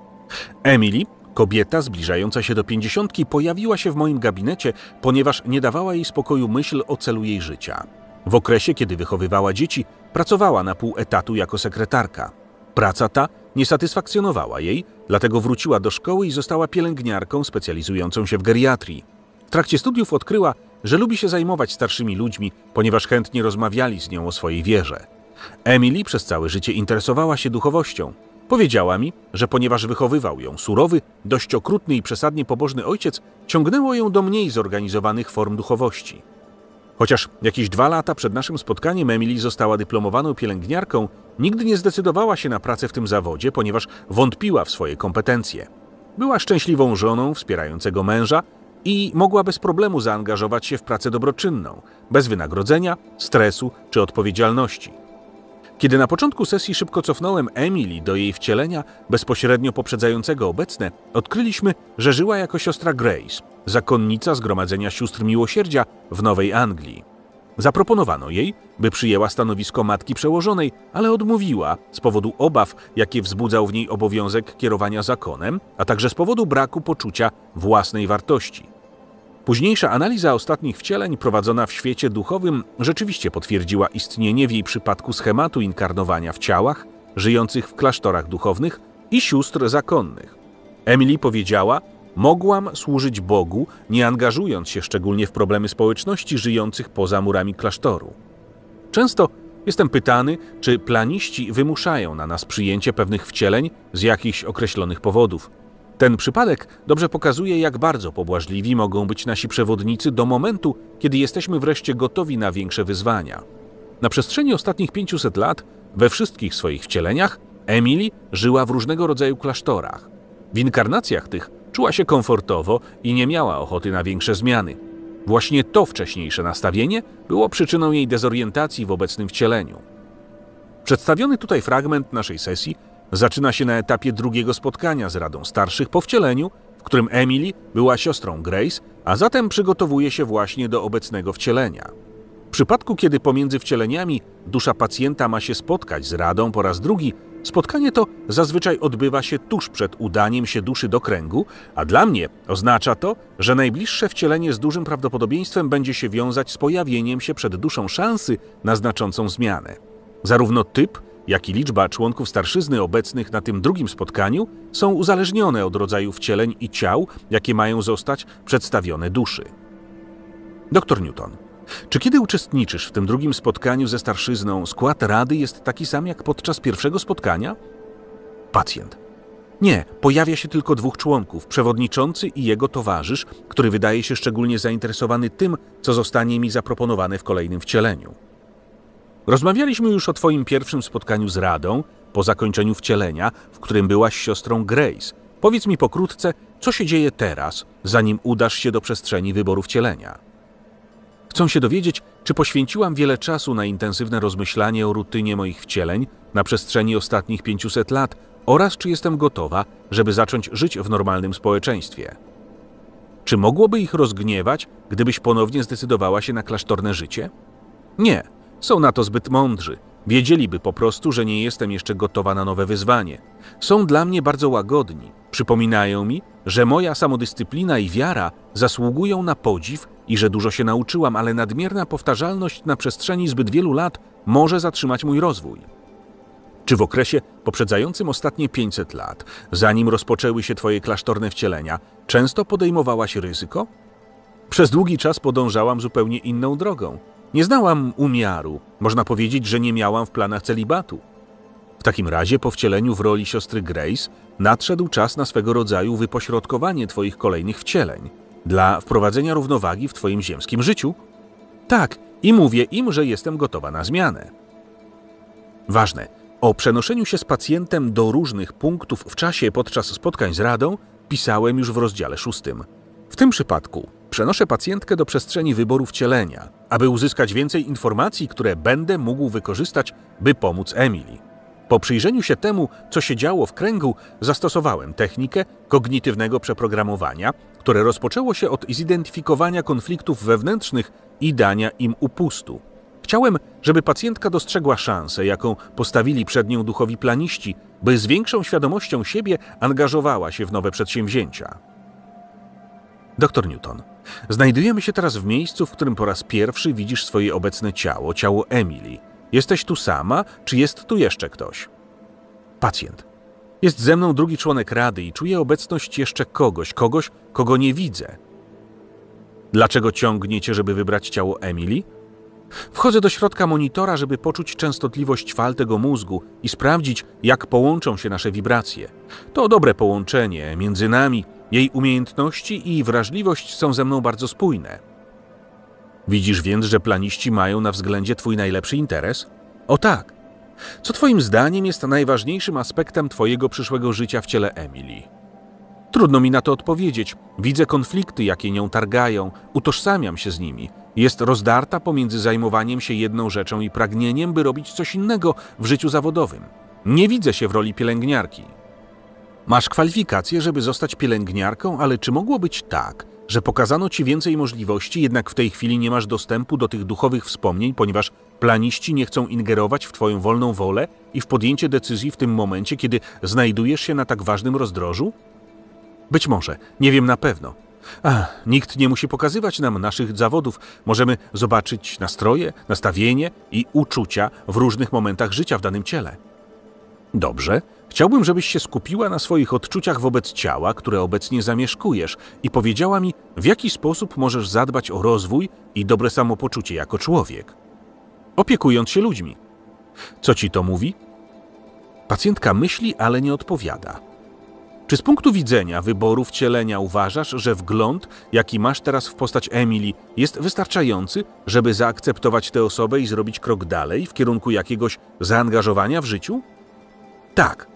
Emily, kobieta zbliżająca się do pięćdziesiątki, pojawiła się w moim gabinecie, ponieważ nie dawała jej spokoju myśl o celu jej życia. W okresie, kiedy wychowywała dzieci, pracowała na pół etatu jako sekretarka. Praca ta nie satysfakcjonowała jej, dlatego wróciła do szkoły i została pielęgniarką specjalizującą się w geriatrii. W trakcie studiów odkryła, że lubi się zajmować starszymi ludźmi, ponieważ chętnie rozmawiali z nią o swojej wierze. Emily przez całe życie interesowała się duchowością. Powiedziała mi, że ponieważ wychowywał ją surowy, dość okrutny i przesadnie pobożny ojciec, ciągnęło ją do mniej zorganizowanych form duchowości. Chociaż jakieś dwa lata przed naszym spotkaniem Emily została dyplomowaną pielęgniarką, Nigdy nie zdecydowała się na pracę w tym zawodzie, ponieważ wątpiła w swoje kompetencje. Była szczęśliwą żoną wspierającego męża i mogła bez problemu zaangażować się w pracę dobroczynną, bez wynagrodzenia, stresu czy odpowiedzialności. Kiedy na początku sesji szybko cofnąłem Emily do jej wcielenia, bezpośrednio poprzedzającego obecne, odkryliśmy, że żyła jako siostra Grace, zakonnica Zgromadzenia Sióstr Miłosierdzia w Nowej Anglii. Zaproponowano jej, by przyjęła stanowisko matki przełożonej, ale odmówiła z powodu obaw, jakie wzbudzał w niej obowiązek kierowania zakonem, a także z powodu braku poczucia własnej wartości. Późniejsza analiza ostatnich wcieleń prowadzona w świecie duchowym rzeczywiście potwierdziła istnienie w jej przypadku schematu inkarnowania w ciałach żyjących w klasztorach duchownych i sióstr zakonnych. Emily powiedziała, Mogłam służyć Bogu, nie angażując się szczególnie w problemy społeczności żyjących poza murami klasztoru. Często jestem pytany, czy planiści wymuszają na nas przyjęcie pewnych wcieleń z jakichś określonych powodów. Ten przypadek dobrze pokazuje, jak bardzo pobłażliwi mogą być nasi przewodnicy do momentu, kiedy jesteśmy wreszcie gotowi na większe wyzwania. Na przestrzeni ostatnich 500 lat, we wszystkich swoich wcieleniach, Emily żyła w różnego rodzaju klasztorach. W inkarnacjach tych Czuła się komfortowo i nie miała ochoty na większe zmiany. Właśnie to wcześniejsze nastawienie było przyczyną jej dezorientacji w obecnym wcieleniu. Przedstawiony tutaj fragment naszej sesji zaczyna się na etapie drugiego spotkania z Radą Starszych po wcieleniu, w którym Emily była siostrą Grace, a zatem przygotowuje się właśnie do obecnego wcielenia przypadku, kiedy pomiędzy wcieleniami dusza pacjenta ma się spotkać z radą po raz drugi, spotkanie to zazwyczaj odbywa się tuż przed udaniem się duszy do kręgu, a dla mnie oznacza to, że najbliższe wcielenie z dużym prawdopodobieństwem będzie się wiązać z pojawieniem się przed duszą szansy na znaczącą zmianę. Zarówno typ, jak i liczba członków starszyzny obecnych na tym drugim spotkaniu są uzależnione od rodzaju wcieleń i ciał, jakie mają zostać przedstawione duszy. Doktor Newton. Czy kiedy uczestniczysz w tym drugim spotkaniu ze starszyzną, skład rady jest taki sam jak podczas pierwszego spotkania? Pacjent. Nie, pojawia się tylko dwóch członków przewodniczący i jego towarzysz, który wydaje się szczególnie zainteresowany tym, co zostanie mi zaproponowane w kolejnym wcieleniu. Rozmawialiśmy już o Twoim pierwszym spotkaniu z Radą po zakończeniu wcielenia, w którym byłaś siostrą Grace. Powiedz mi pokrótce, co się dzieje teraz, zanim udasz się do przestrzeni wyboru wcielenia. Chcą się dowiedzieć, czy poświęciłam wiele czasu na intensywne rozmyślanie o rutynie moich wcieleń na przestrzeni ostatnich 500 lat oraz czy jestem gotowa, żeby zacząć żyć w normalnym społeczeństwie. Czy mogłoby ich rozgniewać, gdybyś ponownie zdecydowała się na klasztorne życie? Nie, są na to zbyt mądrzy. Wiedzieliby po prostu, że nie jestem jeszcze gotowa na nowe wyzwanie. Są dla mnie bardzo łagodni. Przypominają mi, że moja samodyscyplina i wiara zasługują na podziw i że dużo się nauczyłam, ale nadmierna powtarzalność na przestrzeni zbyt wielu lat może zatrzymać mój rozwój. Czy w okresie poprzedzającym ostatnie 500 lat, zanim rozpoczęły się Twoje klasztorne wcielenia, często podejmowałaś ryzyko? Przez długi czas podążałam zupełnie inną drogą. Nie znałam umiaru, można powiedzieć, że nie miałam w planach celibatu. W takim razie po wcieleniu w roli siostry Grace nadszedł czas na swego rodzaju wypośrodkowanie Twoich kolejnych wcieleń – dla wprowadzenia równowagi w Twoim ziemskim życiu? Tak, i mówię im, że jestem gotowa na zmianę. Ważne, o przenoszeniu się z pacjentem do różnych punktów w czasie podczas spotkań z radą pisałem już w rozdziale szóstym. W tym przypadku przenoszę pacjentkę do przestrzeni wyboru wcielenia, aby uzyskać więcej informacji, które będę mógł wykorzystać, by pomóc Emily. Po przyjrzeniu się temu, co się działo w kręgu, zastosowałem technikę kognitywnego przeprogramowania, które rozpoczęło się od zidentyfikowania konfliktów wewnętrznych i dania im upustu. Chciałem, żeby pacjentka dostrzegła szansę, jaką postawili przed nią duchowi planiści, by z większą świadomością siebie angażowała się w nowe przedsięwzięcia. Doktor Newton, znajdujemy się teraz w miejscu, w którym po raz pierwszy widzisz swoje obecne ciało, ciało Emily. Jesteś tu sama, czy jest tu jeszcze ktoś? Pacjent. Jest ze mną drugi członek rady i czuję obecność jeszcze kogoś, kogoś, kogo nie widzę. Dlaczego ciągniecie, żeby wybrać ciało Emily? Wchodzę do środka monitora, żeby poczuć częstotliwość fal tego mózgu i sprawdzić, jak połączą się nasze wibracje. To dobre połączenie między nami, jej umiejętności i wrażliwość są ze mną bardzo spójne. Widzisz więc, że planiści mają na względzie twój najlepszy interes? O tak. Co Twoim zdaniem jest najważniejszym aspektem Twojego przyszłego życia w ciele Emily? Trudno mi na to odpowiedzieć. Widzę konflikty, jakie nią targają, utożsamiam się z nimi. Jest rozdarta pomiędzy zajmowaniem się jedną rzeczą i pragnieniem, by robić coś innego w życiu zawodowym. Nie widzę się w roli pielęgniarki. Masz kwalifikacje, żeby zostać pielęgniarką, ale czy mogło być tak, że pokazano ci więcej możliwości, jednak w tej chwili nie masz dostępu do tych duchowych wspomnień, ponieważ Planiści nie chcą ingerować w Twoją wolną wolę i w podjęcie decyzji w tym momencie, kiedy znajdujesz się na tak ważnym rozdrożu? Być może, nie wiem na pewno. A, nikt nie musi pokazywać nam naszych zawodów. Możemy zobaczyć nastroje, nastawienie i uczucia w różnych momentach życia w danym ciele. Dobrze, chciałbym, żebyś się skupiła na swoich odczuciach wobec ciała, które obecnie zamieszkujesz, i powiedziała mi, w jaki sposób możesz zadbać o rozwój i dobre samopoczucie jako człowiek opiekując się ludźmi. Co ci to mówi? Pacjentka myśli, ale nie odpowiada. Czy z punktu widzenia wyboru wcielenia uważasz, że wgląd, jaki masz teraz w postać Emily, jest wystarczający, żeby zaakceptować tę osobę i zrobić krok dalej w kierunku jakiegoś zaangażowania w życiu? Tak,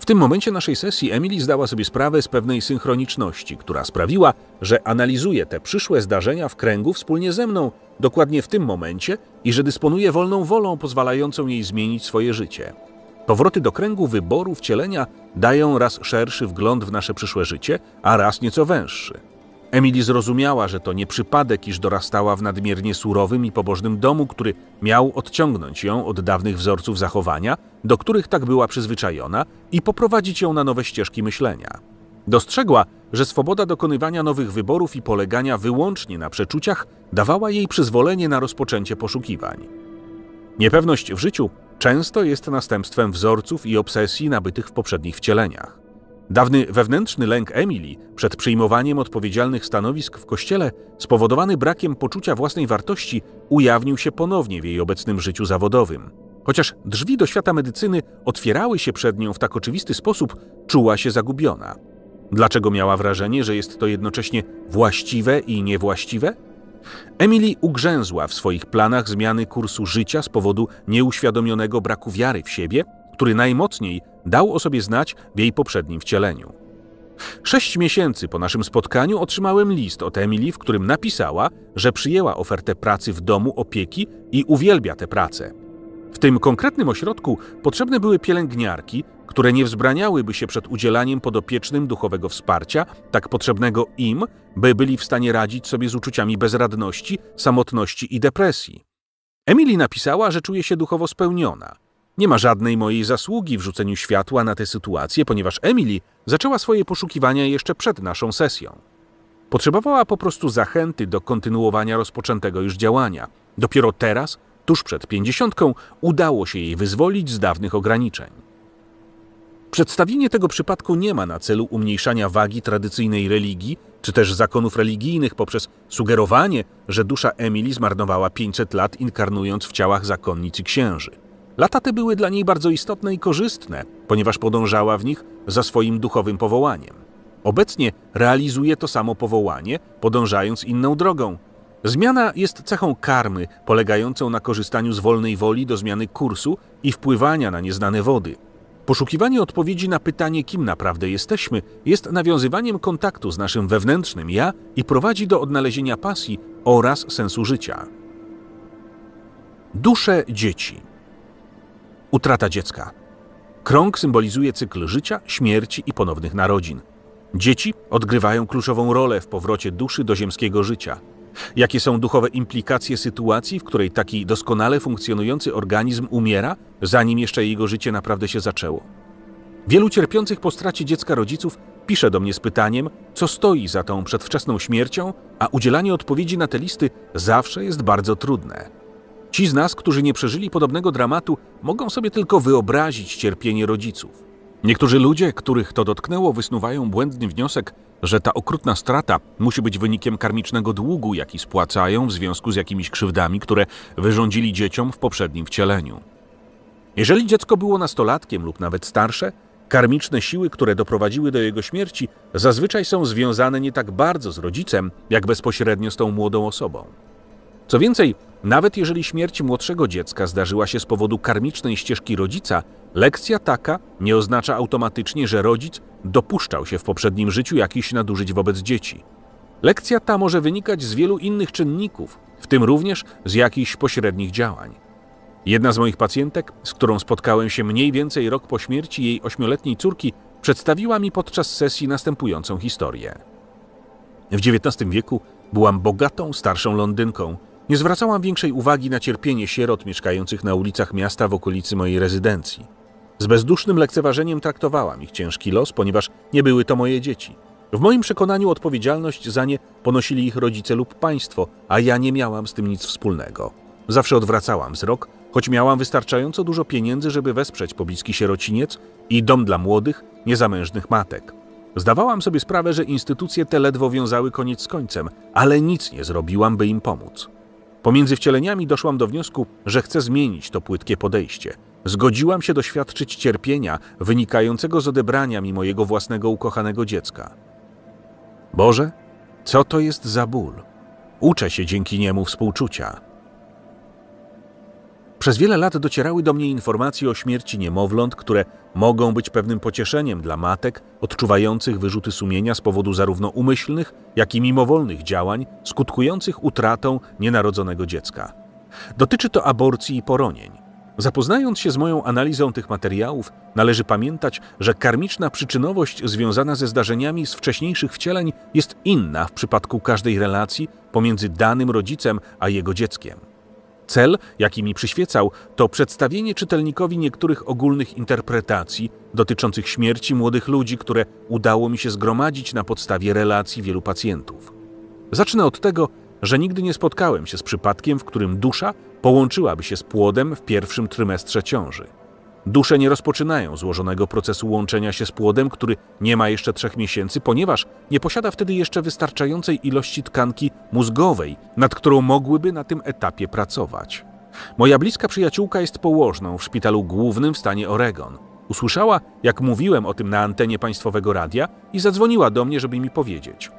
w tym momencie naszej sesji Emily zdała sobie sprawę z pewnej synchroniczności, która sprawiła, że analizuje te przyszłe zdarzenia w kręgu wspólnie ze mną, dokładnie w tym momencie i że dysponuje wolną wolą pozwalającą jej zmienić swoje życie. Powroty do kręgu wyboru wcielenia dają raz szerszy wgląd w nasze przyszłe życie, a raz nieco węższy. Emily zrozumiała, że to nie przypadek, iż dorastała w nadmiernie surowym i pobożnym domu, który miał odciągnąć ją od dawnych wzorców zachowania, do których tak była przyzwyczajona, i poprowadzić ją na nowe ścieżki myślenia. Dostrzegła, że swoboda dokonywania nowych wyborów i polegania wyłącznie na przeczuciach dawała jej przyzwolenie na rozpoczęcie poszukiwań. Niepewność w życiu często jest następstwem wzorców i obsesji nabytych w poprzednich wcieleniach. Dawny wewnętrzny lęk Emily przed przyjmowaniem odpowiedzialnych stanowisk w kościele, spowodowany brakiem poczucia własnej wartości, ujawnił się ponownie w jej obecnym życiu zawodowym. Chociaż drzwi do świata medycyny otwierały się przed nią w tak oczywisty sposób, czuła się zagubiona. Dlaczego miała wrażenie, że jest to jednocześnie właściwe i niewłaściwe? Emily ugrzęzła w swoich planach zmiany kursu życia z powodu nieuświadomionego braku wiary w siebie który najmocniej dał o sobie znać w jej poprzednim wcieleniu. Sześć miesięcy po naszym spotkaniu otrzymałem list od Emily, w którym napisała, że przyjęła ofertę pracy w domu opieki i uwielbia tę pracę. W tym konkretnym ośrodku potrzebne były pielęgniarki, które nie wzbraniałyby się przed udzielaniem podopiecznym duchowego wsparcia, tak potrzebnego im, by byli w stanie radzić sobie z uczuciami bezradności, samotności i depresji. Emily napisała, że czuje się duchowo spełniona – nie ma żadnej mojej zasługi w rzuceniu światła na tę sytuację, ponieważ Emily zaczęła swoje poszukiwania jeszcze przed naszą sesją. Potrzebowała po prostu zachęty do kontynuowania rozpoczętego już działania. Dopiero teraz, tuż przed pięćdziesiątką, udało się jej wyzwolić z dawnych ograniczeń. Przedstawienie tego przypadku nie ma na celu umniejszania wagi tradycyjnej religii czy też zakonów religijnych poprzez sugerowanie, że dusza Emily zmarnowała 500 lat inkarnując w ciałach zakonnic i księży. Lata te były dla niej bardzo istotne i korzystne, ponieważ podążała w nich za swoim duchowym powołaniem. Obecnie realizuje to samo powołanie, podążając inną drogą. Zmiana jest cechą karmy, polegającą na korzystaniu z wolnej woli do zmiany kursu i wpływania na nieznane wody. Poszukiwanie odpowiedzi na pytanie, kim naprawdę jesteśmy, jest nawiązywaniem kontaktu z naszym wewnętrznym ja i prowadzi do odnalezienia pasji oraz sensu życia. Dusze dzieci. Utrata dziecka. Krąg symbolizuje cykl życia, śmierci i ponownych narodzin. Dzieci odgrywają kluczową rolę w powrocie duszy do ziemskiego życia. Jakie są duchowe implikacje sytuacji, w której taki doskonale funkcjonujący organizm umiera, zanim jeszcze jego życie naprawdę się zaczęło? Wielu cierpiących po stracie dziecka rodziców pisze do mnie z pytaniem, co stoi za tą przedwczesną śmiercią, a udzielanie odpowiedzi na te listy zawsze jest bardzo trudne. Ci z nas, którzy nie przeżyli podobnego dramatu, mogą sobie tylko wyobrazić cierpienie rodziców. Niektórzy ludzie, których to dotknęło, wysnuwają błędny wniosek, że ta okrutna strata musi być wynikiem karmicznego długu, jaki spłacają w związku z jakimiś krzywdami, które wyrządzili dzieciom w poprzednim wcieleniu. Jeżeli dziecko było nastolatkiem lub nawet starsze, karmiczne siły, które doprowadziły do jego śmierci, zazwyczaj są związane nie tak bardzo z rodzicem, jak bezpośrednio z tą młodą osobą. Co więcej, nawet jeżeli śmierć młodszego dziecka zdarzyła się z powodu karmicznej ścieżki rodzica, lekcja taka nie oznacza automatycznie, że rodzic dopuszczał się w poprzednim życiu jakichś nadużyć wobec dzieci. Lekcja ta może wynikać z wielu innych czynników, w tym również z jakichś pośrednich działań. Jedna z moich pacjentek, z którą spotkałem się mniej więcej rok po śmierci jej ośmioletniej córki, przedstawiła mi podczas sesji następującą historię. W XIX wieku byłam bogatą, starszą Londynką, nie zwracałam większej uwagi na cierpienie sierot mieszkających na ulicach miasta w okolicy mojej rezydencji. Z bezdusznym lekceważeniem traktowałam ich ciężki los, ponieważ nie były to moje dzieci. W moim przekonaniu odpowiedzialność za nie ponosili ich rodzice lub państwo, a ja nie miałam z tym nic wspólnego. Zawsze odwracałam wzrok, choć miałam wystarczająco dużo pieniędzy, żeby wesprzeć pobliski sierociniec i dom dla młodych, niezamężnych matek. Zdawałam sobie sprawę, że instytucje te ledwo wiązały koniec z końcem, ale nic nie zrobiłam, by im pomóc. Pomiędzy wcieleniami doszłam do wniosku, że chcę zmienić to płytkie podejście. Zgodziłam się doświadczyć cierpienia wynikającego z odebrania mi mojego własnego ukochanego dziecka. Boże, co to jest za ból? Uczę się dzięki niemu współczucia. Przez wiele lat docierały do mnie informacje o śmierci niemowląt, które mogą być pewnym pocieszeniem dla matek odczuwających wyrzuty sumienia z powodu zarówno umyślnych, jak i mimowolnych działań skutkujących utratą nienarodzonego dziecka. Dotyczy to aborcji i poronień. Zapoznając się z moją analizą tych materiałów, należy pamiętać, że karmiczna przyczynowość związana ze zdarzeniami z wcześniejszych wcieleń jest inna w przypadku każdej relacji pomiędzy danym rodzicem a jego dzieckiem. Cel, jaki mi przyświecał, to przedstawienie czytelnikowi niektórych ogólnych interpretacji dotyczących śmierci młodych ludzi, które udało mi się zgromadzić na podstawie relacji wielu pacjentów. Zacznę od tego, że nigdy nie spotkałem się z przypadkiem, w którym dusza połączyłaby się z płodem w pierwszym trymestrze ciąży. Dusze nie rozpoczynają złożonego procesu łączenia się z płodem, który nie ma jeszcze trzech miesięcy, ponieważ nie posiada wtedy jeszcze wystarczającej ilości tkanki mózgowej, nad którą mogłyby na tym etapie pracować. Moja bliska przyjaciółka jest położną w szpitalu głównym w stanie Oregon. Usłyszała, jak mówiłem o tym na antenie państwowego radia i zadzwoniła do mnie, żeby mi powiedzieć: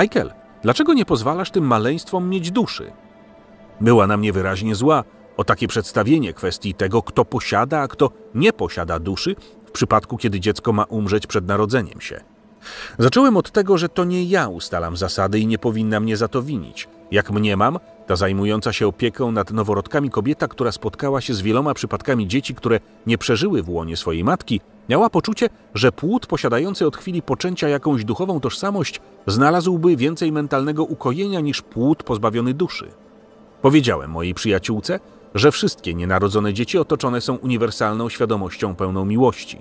Michael, dlaczego nie pozwalasz tym maleństwom mieć duszy? Była na mnie wyraźnie zła, o takie przedstawienie kwestii tego, kto posiada, a kto nie posiada duszy, w przypadku kiedy dziecko ma umrzeć przed narodzeniem się. Zacząłem od tego, że to nie ja ustalam zasady i nie powinna mnie za to winić. Jak mniemam, ta zajmująca się opieką nad noworodkami kobieta, która spotkała się z wieloma przypadkami dzieci, które nie przeżyły w łonie swojej matki, miała poczucie, że płód posiadający od chwili poczęcia jakąś duchową tożsamość znalazłby więcej mentalnego ukojenia niż płód pozbawiony duszy. Powiedziałem mojej przyjaciółce, że wszystkie nienarodzone dzieci otoczone są uniwersalną świadomością pełną miłości.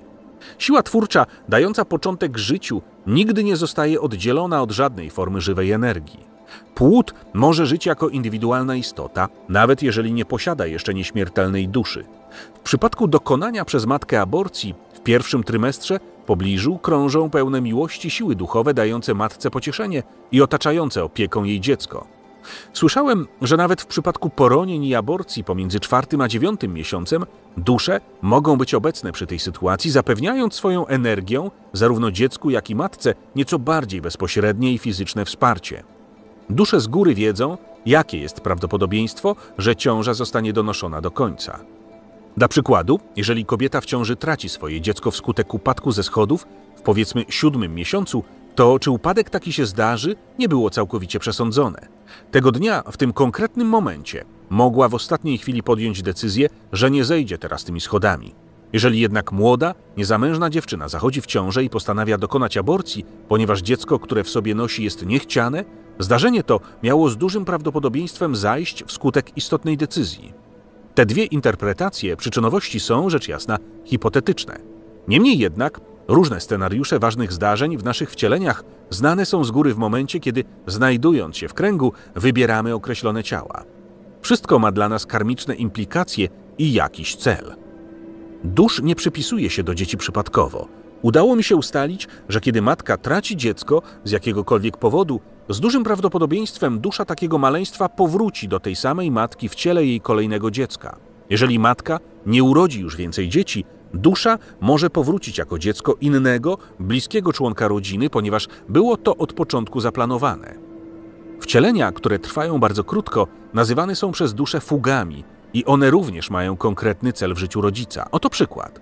Siła twórcza, dająca początek życiu, nigdy nie zostaje oddzielona od żadnej formy żywej energii. Płód może żyć jako indywidualna istota, nawet jeżeli nie posiada jeszcze nieśmiertelnej duszy. W przypadku dokonania przez matkę aborcji w pierwszym trymestrze w pobliżu krążą pełne miłości siły duchowe dające matce pocieszenie i otaczające opieką jej dziecko. Słyszałem, że nawet w przypadku poronień i aborcji pomiędzy czwartym a dziewiątym miesiącem dusze mogą być obecne przy tej sytuacji, zapewniając swoją energią zarówno dziecku, jak i matce nieco bardziej bezpośrednie i fizyczne wsparcie. Dusze z góry wiedzą, jakie jest prawdopodobieństwo, że ciąża zostanie donoszona do końca. Dla przykładu, jeżeli kobieta w ciąży traci swoje dziecko wskutek upadku ze schodów, w powiedzmy siódmym miesiącu to, czy upadek taki się zdarzy, nie było całkowicie przesądzone. Tego dnia, w tym konkretnym momencie, mogła w ostatniej chwili podjąć decyzję, że nie zejdzie teraz tymi schodami. Jeżeli jednak młoda, niezamężna dziewczyna zachodzi w ciążę i postanawia dokonać aborcji, ponieważ dziecko, które w sobie nosi, jest niechciane, zdarzenie to miało z dużym prawdopodobieństwem zajść wskutek istotnej decyzji. Te dwie interpretacje przyczynowości są, rzecz jasna, hipotetyczne. Niemniej jednak Różne scenariusze ważnych zdarzeń w naszych wcieleniach znane są z góry w momencie, kiedy, znajdując się w kręgu, wybieramy określone ciała. Wszystko ma dla nas karmiczne implikacje i jakiś cel. Dusz nie przypisuje się do dzieci przypadkowo. Udało mi się ustalić, że kiedy matka traci dziecko z jakiegokolwiek powodu, z dużym prawdopodobieństwem dusza takiego maleństwa powróci do tej samej matki w ciele jej kolejnego dziecka. Jeżeli matka nie urodzi już więcej dzieci, Dusza może powrócić jako dziecko innego, bliskiego członka rodziny, ponieważ było to od początku zaplanowane. Wcielenia, które trwają bardzo krótko, nazywane są przez duszę fugami i one również mają konkretny cel w życiu rodzica. Oto przykład.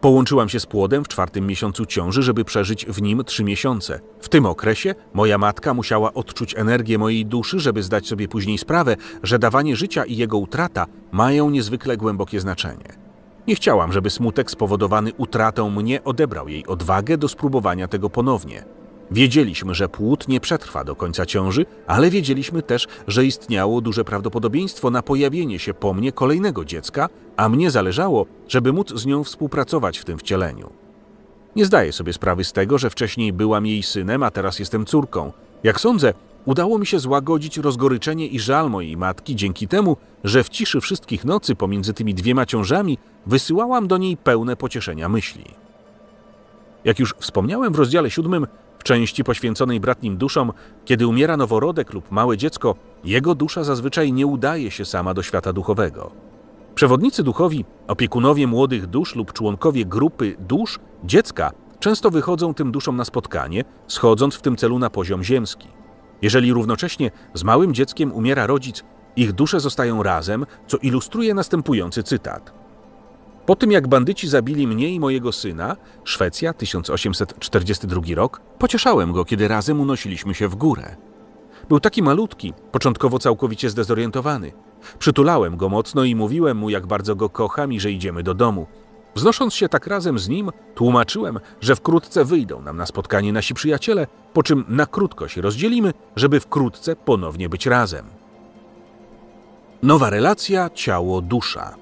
Połączyłam się z płodem w czwartym miesiącu ciąży, żeby przeżyć w nim trzy miesiące. W tym okresie moja matka musiała odczuć energię mojej duszy, żeby zdać sobie później sprawę, że dawanie życia i jego utrata mają niezwykle głębokie znaczenie. Nie chciałam, żeby smutek spowodowany utratą mnie odebrał jej odwagę do spróbowania tego ponownie. Wiedzieliśmy, że płód nie przetrwa do końca ciąży, ale wiedzieliśmy też, że istniało duże prawdopodobieństwo na pojawienie się po mnie kolejnego dziecka, a mnie zależało, żeby móc z nią współpracować w tym wcieleniu. Nie zdaję sobie sprawy z tego, że wcześniej byłam jej synem, a teraz jestem córką. Jak sądzę, Udało mi się złagodzić rozgoryczenie i żal mojej matki dzięki temu, że w ciszy wszystkich nocy pomiędzy tymi dwiema ciążami wysyłałam do niej pełne pocieszenia myśli. Jak już wspomniałem w rozdziale siódmym, w części poświęconej bratnim duszom, kiedy umiera noworodek lub małe dziecko, jego dusza zazwyczaj nie udaje się sama do świata duchowego. Przewodnicy duchowi, opiekunowie młodych dusz lub członkowie grupy dusz dziecka często wychodzą tym duszom na spotkanie, schodząc w tym celu na poziom ziemski. Jeżeli równocześnie z małym dzieckiem umiera rodzic, ich dusze zostają razem, co ilustruje następujący cytat. Po tym jak bandyci zabili mnie i mojego syna, Szwecja 1842 rok, pocieszałem go, kiedy razem unosiliśmy się w górę. Był taki malutki, początkowo całkowicie zdezorientowany. Przytulałem go mocno i mówiłem mu, jak bardzo go kocham i że idziemy do domu. Wznosząc się tak razem z nim, tłumaczyłem, że wkrótce wyjdą nam na spotkanie nasi przyjaciele po czym na krótko się rozdzielimy, żeby wkrótce ponownie być razem. Nowa relacja ciało-dusza.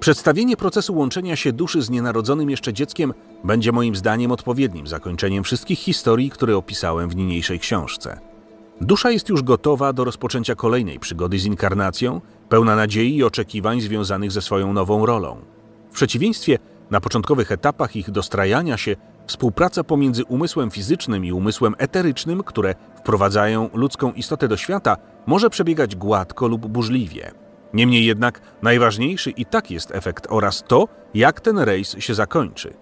Przedstawienie procesu łączenia się duszy z nienarodzonym jeszcze dzieckiem będzie moim zdaniem odpowiednim zakończeniem wszystkich historii, które opisałem w niniejszej książce. Dusza jest już gotowa do rozpoczęcia kolejnej przygody z inkarnacją, pełna nadziei i oczekiwań związanych ze swoją nową rolą. W przeciwieństwie, na początkowych etapach ich dostrajania się Współpraca pomiędzy umysłem fizycznym i umysłem eterycznym, które wprowadzają ludzką istotę do świata, może przebiegać gładko lub burzliwie. Niemniej jednak najważniejszy i tak jest efekt oraz to, jak ten rejs się zakończy.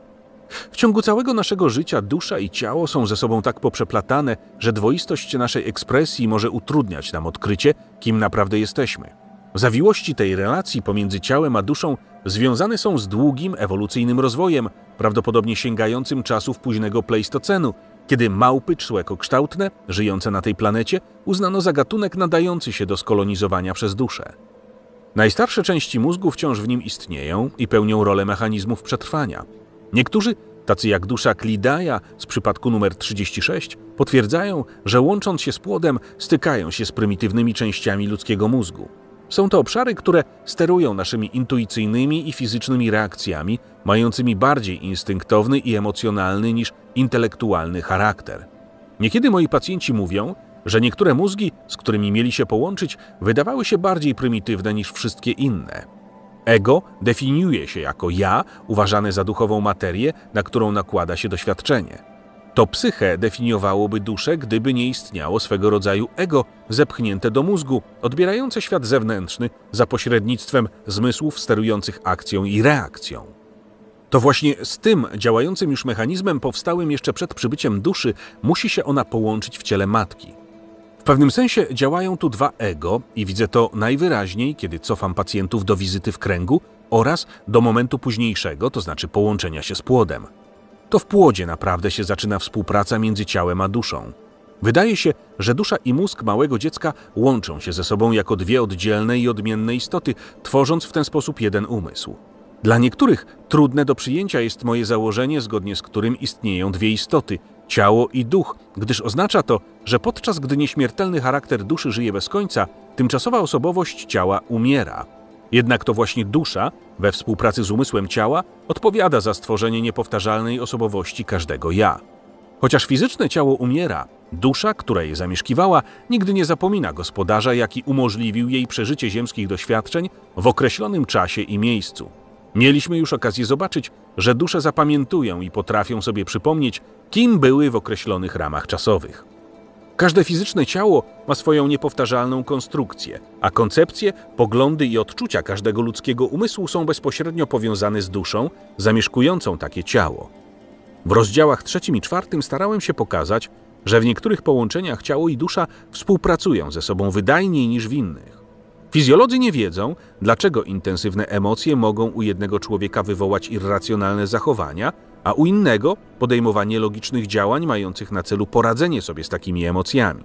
W ciągu całego naszego życia dusza i ciało są ze sobą tak poprzeplatane, że dwoistość naszej ekspresji może utrudniać nam odkrycie, kim naprawdę jesteśmy. Zawiłości tej relacji pomiędzy ciałem a duszą związane są z długim ewolucyjnym rozwojem, prawdopodobnie sięgającym czasów późnego Pleistocenu, kiedy małpy człekokształtne, żyjące na tej planecie, uznano za gatunek nadający się do skolonizowania przez duszę. Najstarsze części mózgu wciąż w nim istnieją i pełnią rolę mechanizmów przetrwania. Niektórzy, tacy jak dusza Klidaja z przypadku numer 36, potwierdzają, że łącząc się z płodem, stykają się z prymitywnymi częściami ludzkiego mózgu. Są to obszary, które sterują naszymi intuicyjnymi i fizycznymi reakcjami, mającymi bardziej instynktowny i emocjonalny niż intelektualny charakter. Niekiedy moi pacjenci mówią, że niektóre mózgi, z którymi mieli się połączyć, wydawały się bardziej prymitywne niż wszystkie inne. Ego definiuje się jako ja, uważane za duchową materię, na którą nakłada się doświadczenie. To psychę definiowałoby duszę, gdyby nie istniało swego rodzaju ego, zepchnięte do mózgu, odbierające świat zewnętrzny za pośrednictwem zmysłów sterujących akcją i reakcją. To właśnie z tym działającym już mechanizmem powstałym jeszcze przed przybyciem duszy musi się ona połączyć w ciele matki. W pewnym sensie działają tu dwa ego i widzę to najwyraźniej, kiedy cofam pacjentów do wizyty w kręgu oraz do momentu późniejszego, to znaczy połączenia się z płodem. To w płodzie naprawdę się zaczyna współpraca między ciałem a duszą. Wydaje się, że dusza i mózg małego dziecka łączą się ze sobą jako dwie oddzielne i odmienne istoty, tworząc w ten sposób jeden umysł. Dla niektórych trudne do przyjęcia jest moje założenie, zgodnie z którym istnieją dwie istoty ciało i duch, gdyż oznacza to, że podczas gdy nieśmiertelny charakter duszy żyje bez końca, tymczasowa osobowość ciała umiera. Jednak to właśnie dusza, we współpracy z umysłem ciała, odpowiada za stworzenie niepowtarzalnej osobowości każdego ja. Chociaż fizyczne ciało umiera, dusza, która je zamieszkiwała, nigdy nie zapomina gospodarza, jaki umożliwił jej przeżycie ziemskich doświadczeń w określonym czasie i miejscu. Mieliśmy już okazję zobaczyć, że dusze zapamiętują i potrafią sobie przypomnieć, kim były w określonych ramach czasowych. Każde fizyczne ciało ma swoją niepowtarzalną konstrukcję, a koncepcje, poglądy i odczucia każdego ludzkiego umysłu są bezpośrednio powiązane z duszą zamieszkującą takie ciało. W rozdziałach trzecim i czwartym starałem się pokazać, że w niektórych połączeniach ciało i dusza współpracują ze sobą wydajniej niż w innych. Fizjolodzy nie wiedzą, dlaczego intensywne emocje mogą u jednego człowieka wywołać irracjonalne zachowania, a u innego podejmowanie logicznych działań mających na celu poradzenie sobie z takimi emocjami.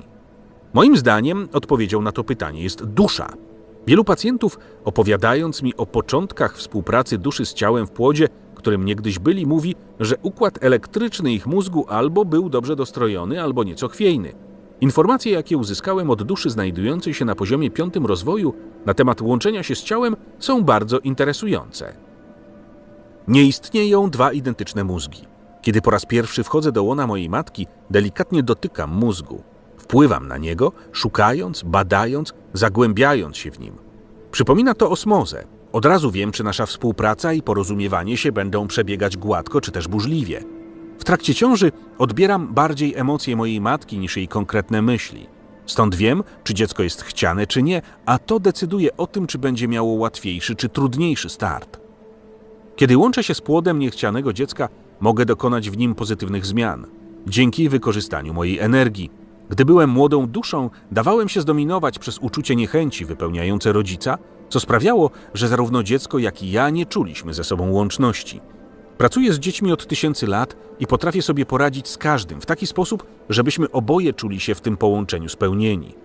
Moim zdaniem odpowiedzią na to pytanie jest dusza. Wielu pacjentów, opowiadając mi o początkach współpracy duszy z ciałem w płodzie, którym niegdyś byli, mówi, że układ elektryczny ich mózgu albo był dobrze dostrojony, albo nieco chwiejny. Informacje, jakie uzyskałem od duszy znajdującej się na poziomie piątym rozwoju na temat łączenia się z ciałem, są bardzo interesujące. Nie istnieją dwa identyczne mózgi. Kiedy po raz pierwszy wchodzę do łona mojej matki, delikatnie dotykam mózgu. Wpływam na niego, szukając, badając, zagłębiając się w nim. Przypomina to osmozę. Od razu wiem, czy nasza współpraca i porozumiewanie się będą przebiegać gładko czy też burzliwie. W trakcie ciąży odbieram bardziej emocje mojej matki niż jej konkretne myśli. Stąd wiem, czy dziecko jest chciane czy nie, a to decyduje o tym, czy będzie miało łatwiejszy czy trudniejszy start. Kiedy łączę się z płodem niechcianego dziecka, mogę dokonać w nim pozytywnych zmian dzięki wykorzystaniu mojej energii. Gdy byłem młodą duszą, dawałem się zdominować przez uczucie niechęci wypełniające rodzica, co sprawiało, że zarówno dziecko, jak i ja nie czuliśmy ze sobą łączności. Pracuję z dziećmi od tysięcy lat i potrafię sobie poradzić z każdym w taki sposób, żebyśmy oboje czuli się w tym połączeniu spełnieni.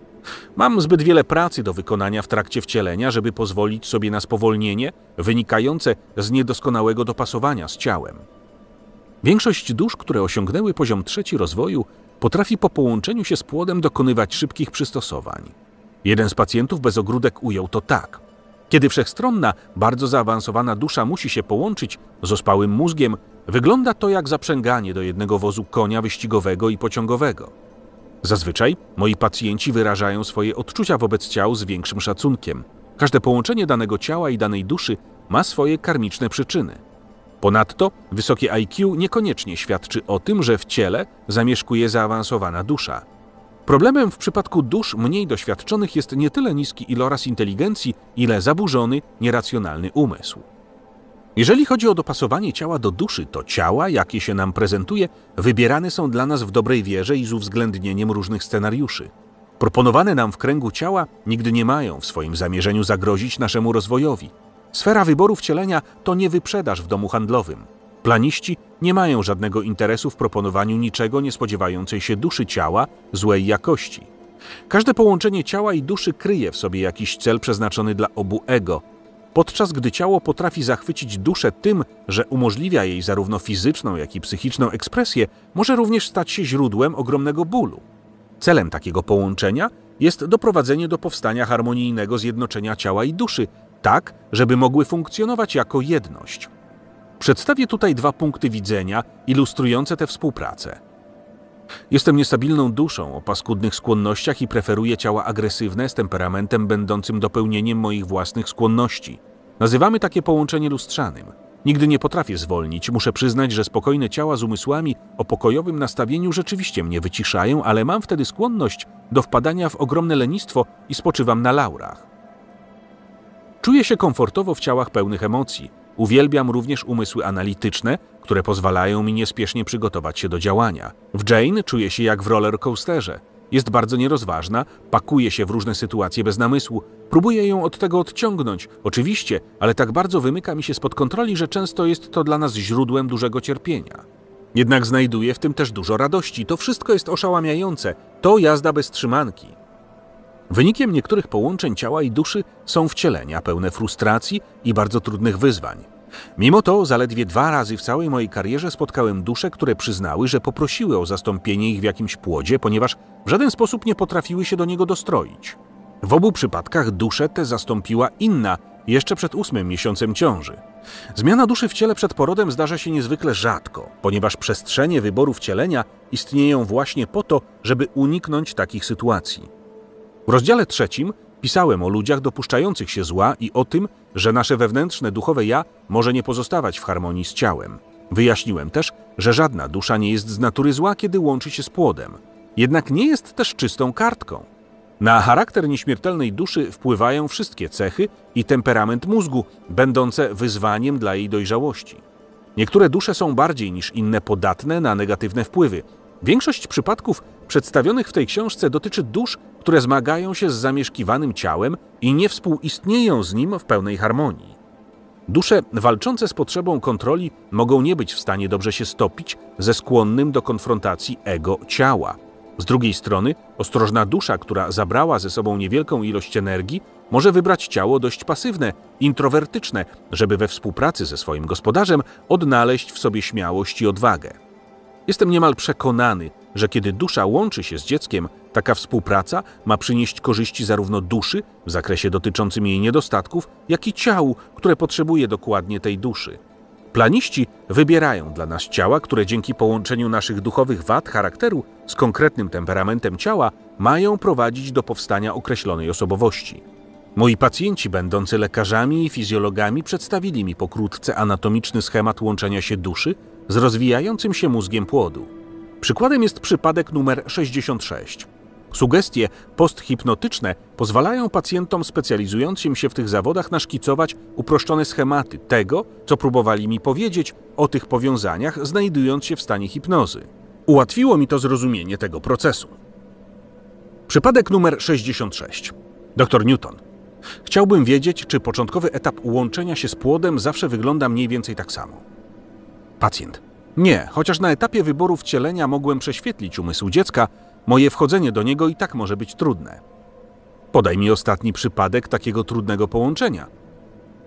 Mam zbyt wiele pracy do wykonania w trakcie wcielenia, żeby pozwolić sobie na spowolnienie wynikające z niedoskonałego dopasowania z ciałem. Większość dusz, które osiągnęły poziom trzeci rozwoju, potrafi po połączeniu się z płodem dokonywać szybkich przystosowań. Jeden z pacjentów bez ogródek ujął to tak. Kiedy wszechstronna, bardzo zaawansowana dusza musi się połączyć z ospałym mózgiem, wygląda to jak zaprzęganie do jednego wozu konia wyścigowego i pociągowego. Zazwyczaj moi pacjenci wyrażają swoje odczucia wobec ciał z większym szacunkiem. Każde połączenie danego ciała i danej duszy ma swoje karmiczne przyczyny. Ponadto wysokie IQ niekoniecznie świadczy o tym, że w ciele zamieszkuje zaawansowana dusza. Problemem w przypadku dusz mniej doświadczonych jest nie tyle niski iloraz inteligencji, ile zaburzony, nieracjonalny umysł. Jeżeli chodzi o dopasowanie ciała do duszy, to ciała, jakie się nam prezentuje, wybierane są dla nas w dobrej wierze i z uwzględnieniem różnych scenariuszy. Proponowane nam w kręgu ciała nigdy nie mają w swoim zamierzeniu zagrozić naszemu rozwojowi. Sfera wyboru wcielenia to nie wyprzedaż w domu handlowym. Planiści nie mają żadnego interesu w proponowaniu niczego niespodziewającej się duszy ciała złej jakości. Każde połączenie ciała i duszy kryje w sobie jakiś cel przeznaczony dla obu ego, podczas gdy ciało potrafi zachwycić duszę tym, że umożliwia jej zarówno fizyczną, jak i psychiczną ekspresję, może również stać się źródłem ogromnego bólu. Celem takiego połączenia jest doprowadzenie do powstania harmonijnego zjednoczenia ciała i duszy, tak, żeby mogły funkcjonować jako jedność. Przedstawię tutaj dwa punkty widzenia ilustrujące tę współpracę. Jestem niestabilną duszą o paskudnych skłonnościach i preferuję ciała agresywne z temperamentem będącym dopełnieniem moich własnych skłonności. Nazywamy takie połączenie lustrzanym. Nigdy nie potrafię zwolnić. Muszę przyznać, że spokojne ciała z umysłami o pokojowym nastawieniu rzeczywiście mnie wyciszają, ale mam wtedy skłonność do wpadania w ogromne lenistwo i spoczywam na laurach. Czuję się komfortowo w ciałach pełnych emocji. Uwielbiam również umysły analityczne, które pozwalają mi niespiesznie przygotować się do działania. W Jane czuję się jak w rollercoasterze. Jest bardzo nierozważna, pakuje się w różne sytuacje bez namysłu. Próbuję ją od tego odciągnąć, oczywiście, ale tak bardzo wymyka mi się spod kontroli, że często jest to dla nas źródłem dużego cierpienia. Jednak znajduję w tym też dużo radości. To wszystko jest oszałamiające. To jazda bez trzymanki. Wynikiem niektórych połączeń ciała i duszy są wcielenia pełne frustracji i bardzo trudnych wyzwań. Mimo to zaledwie dwa razy w całej mojej karierze spotkałem dusze, które przyznały, że poprosiły o zastąpienie ich w jakimś płodzie, ponieważ w żaden sposób nie potrafiły się do niego dostroić. W obu przypadkach duszę tę zastąpiła inna, jeszcze przed ósmym miesiącem ciąży. Zmiana duszy w ciele przed porodem zdarza się niezwykle rzadko, ponieważ przestrzenie wyboru wcielenia istnieją właśnie po to, żeby uniknąć takich sytuacji. W rozdziale trzecim Pisałem o ludziach dopuszczających się zła i o tym, że nasze wewnętrzne duchowe ja może nie pozostawać w harmonii z ciałem. Wyjaśniłem też, że żadna dusza nie jest z natury zła, kiedy łączy się z płodem. Jednak nie jest też czystą kartką. Na charakter nieśmiertelnej duszy wpływają wszystkie cechy i temperament mózgu, będące wyzwaniem dla jej dojrzałości. Niektóre dusze są bardziej niż inne podatne na negatywne wpływy. Większość przypadków przedstawionych w tej książce dotyczy dusz które zmagają się z zamieszkiwanym ciałem i nie współistnieją z nim w pełnej harmonii. Dusze walczące z potrzebą kontroli mogą nie być w stanie dobrze się stopić ze skłonnym do konfrontacji ego ciała. Z drugiej strony, ostrożna dusza, która zabrała ze sobą niewielką ilość energii, może wybrać ciało dość pasywne, introwertyczne, żeby we współpracy ze swoim gospodarzem odnaleźć w sobie śmiałość i odwagę. Jestem niemal przekonany, że kiedy dusza łączy się z dzieckiem, taka współpraca ma przynieść korzyści zarówno duszy w zakresie dotyczącym jej niedostatków, jak i ciału, które potrzebuje dokładnie tej duszy. Planiści wybierają dla nas ciała, które dzięki połączeniu naszych duchowych wad charakteru z konkretnym temperamentem ciała mają prowadzić do powstania określonej osobowości. Moi pacjenci, będący lekarzami i fizjologami, przedstawili mi pokrótce anatomiczny schemat łączenia się duszy z rozwijającym się mózgiem płodu. Przykładem jest przypadek numer 66. Sugestie posthipnotyczne pozwalają pacjentom specjalizującym się w tych zawodach naszkicować uproszczone schematy tego, co próbowali mi powiedzieć o tych powiązaniach, znajdując się w stanie hipnozy. Ułatwiło mi to zrozumienie tego procesu. Przypadek numer 66. Dr Newton. Chciałbym wiedzieć, czy początkowy etap łączenia się z płodem zawsze wygląda mniej więcej tak samo. Pacjent. Nie, chociaż na etapie wyboru wcielenia mogłem prześwietlić umysł dziecka, moje wchodzenie do niego i tak może być trudne. Podaj mi ostatni przypadek takiego trudnego połączenia.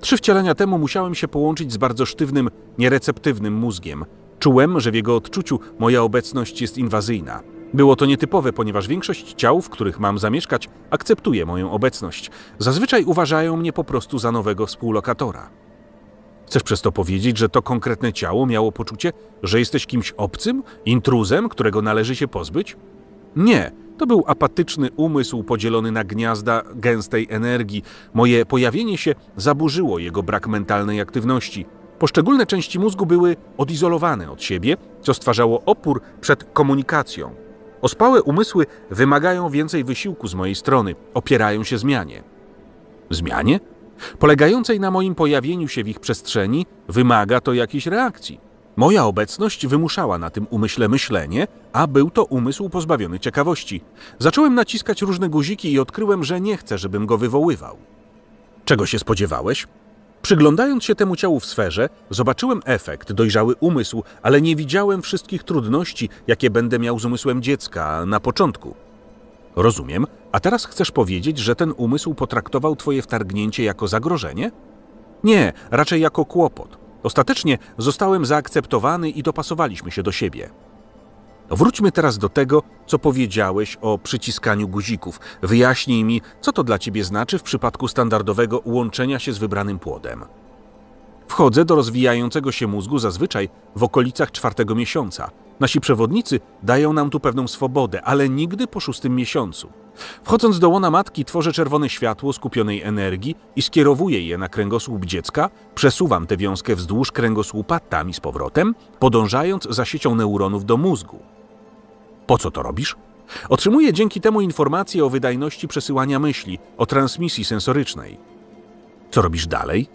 Trzy wcielenia temu musiałem się połączyć z bardzo sztywnym, niereceptywnym mózgiem. Czułem, że w jego odczuciu moja obecność jest inwazyjna. Było to nietypowe, ponieważ większość ciał, w których mam zamieszkać, akceptuje moją obecność. Zazwyczaj uważają mnie po prostu za nowego współlokatora. Chcesz przez to powiedzieć, że to konkretne ciało miało poczucie, że jesteś kimś obcym, intruzem, którego należy się pozbyć? Nie, to był apatyczny umysł podzielony na gniazda gęstej energii. Moje pojawienie się zaburzyło jego brak mentalnej aktywności. Poszczególne części mózgu były odizolowane od siebie, co stwarzało opór przed komunikacją. Ospałe umysły wymagają więcej wysiłku z mojej strony, opierają się zmianie. Zmianie? polegającej na moim pojawieniu się w ich przestrzeni, wymaga to jakiejś reakcji. Moja obecność wymuszała na tym umyśle myślenie, a był to umysł pozbawiony ciekawości. Zacząłem naciskać różne guziki i odkryłem, że nie chcę, żebym go wywoływał. Czego się spodziewałeś? Przyglądając się temu ciału w sferze, zobaczyłem efekt, dojrzały umysł, ale nie widziałem wszystkich trudności, jakie będę miał z umysłem dziecka na początku. Rozumiem. A teraz chcesz powiedzieć, że ten umysł potraktował twoje wtargnięcie jako zagrożenie? Nie, raczej jako kłopot. Ostatecznie zostałem zaakceptowany i dopasowaliśmy się do siebie. Wróćmy teraz do tego, co powiedziałeś o przyciskaniu guzików. Wyjaśnij mi, co to dla ciebie znaczy w przypadku standardowego łączenia się z wybranym płodem. Wchodzę do rozwijającego się mózgu zazwyczaj w okolicach czwartego miesiąca. Nasi przewodnicy dają nam tu pewną swobodę, ale nigdy po szóstym miesiącu. Wchodząc do łona matki, tworzę czerwone światło skupionej energii i skierowuję je na kręgosłup dziecka, przesuwam tę wiązkę wzdłuż kręgosłupa tam i z powrotem, podążając za siecią neuronów do mózgu. Po co to robisz? Otrzymuję dzięki temu informacje o wydajności przesyłania myśli, o transmisji sensorycznej. Co robisz dalej?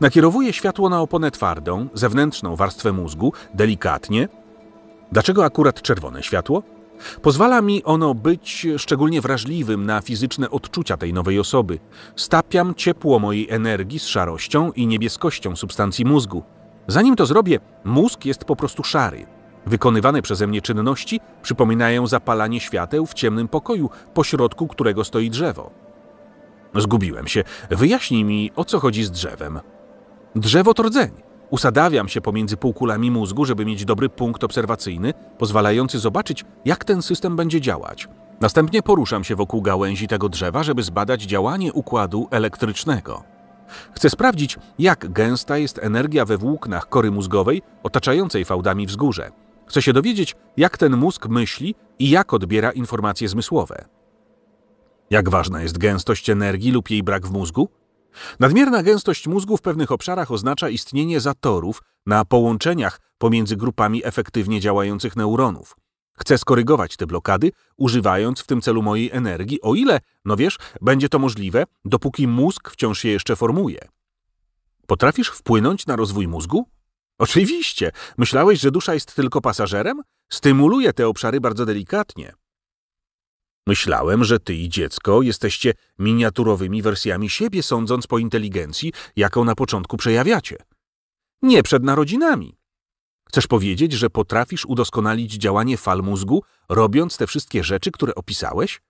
Nakierowuje światło na oponę twardą, zewnętrzną warstwę mózgu, delikatnie. Dlaczego akurat czerwone światło? Pozwala mi ono być szczególnie wrażliwym na fizyczne odczucia tej nowej osoby. Stapiam ciepło mojej energii z szarością i niebieskością substancji mózgu. Zanim to zrobię, mózg jest po prostu szary. Wykonywane przeze mnie czynności przypominają zapalanie świateł w ciemnym pokoju, pośrodku którego stoi drzewo. Zgubiłem się. Wyjaśnij mi, o co chodzi z drzewem. Drzewo to rdzeń. Usadawiam się pomiędzy półkulami mózgu, żeby mieć dobry punkt obserwacyjny, pozwalający zobaczyć, jak ten system będzie działać. Następnie poruszam się wokół gałęzi tego drzewa, żeby zbadać działanie układu elektrycznego. Chcę sprawdzić, jak gęsta jest energia we włóknach kory mózgowej otaczającej fałdami wzgórze. Chcę się dowiedzieć, jak ten mózg myśli i jak odbiera informacje zmysłowe. Jak ważna jest gęstość energii lub jej brak w mózgu? Nadmierna gęstość mózgu w pewnych obszarach oznacza istnienie zatorów na połączeniach pomiędzy grupami efektywnie działających neuronów. Chcę skorygować te blokady, używając w tym celu mojej energii, o ile, no wiesz, będzie to możliwe, dopóki mózg wciąż się jeszcze formuje. Potrafisz wpłynąć na rozwój mózgu? Oczywiście. Myślałeś, że dusza jest tylko pasażerem? Stymuluje te obszary bardzo delikatnie. Myślałem, że ty i dziecko jesteście miniaturowymi wersjami siebie, sądząc po inteligencji, jaką na początku przejawiacie. Nie przed narodzinami. Chcesz powiedzieć, że potrafisz udoskonalić działanie fal mózgu, robiąc te wszystkie rzeczy, które opisałeś?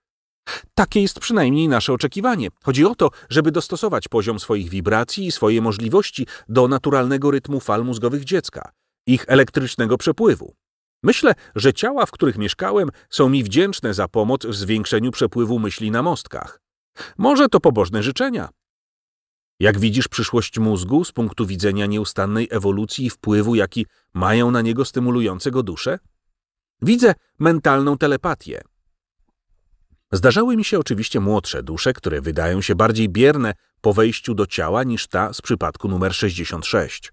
Takie jest przynajmniej nasze oczekiwanie. Chodzi o to, żeby dostosować poziom swoich wibracji i swoje możliwości do naturalnego rytmu fal mózgowych dziecka, ich elektrycznego przepływu. Myślę, że ciała, w których mieszkałem, są mi wdzięczne za pomoc w zwiększeniu przepływu myśli na mostkach. Może to pobożne życzenia. Jak widzisz przyszłość mózgu z punktu widzenia nieustannej ewolucji i wpływu, jaki mają na niego stymulujące go dusze? Widzę mentalną telepatię. Zdarzały mi się oczywiście młodsze dusze, które wydają się bardziej bierne po wejściu do ciała niż ta z przypadku numer 66.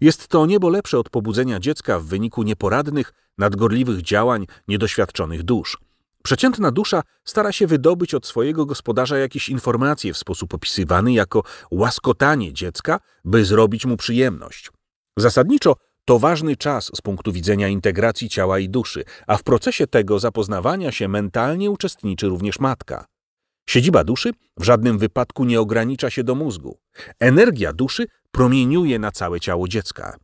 Jest to niebo lepsze od pobudzenia dziecka w wyniku nieporadnych, nadgorliwych działań niedoświadczonych dusz. Przeciętna dusza stara się wydobyć od swojego gospodarza jakieś informacje w sposób opisywany jako łaskotanie dziecka, by zrobić mu przyjemność. Zasadniczo to ważny czas z punktu widzenia integracji ciała i duszy, a w procesie tego zapoznawania się mentalnie uczestniczy również matka. Siedziba duszy w żadnym wypadku nie ogranicza się do mózgu. Energia duszy promieniuje na całe ciało dziecka.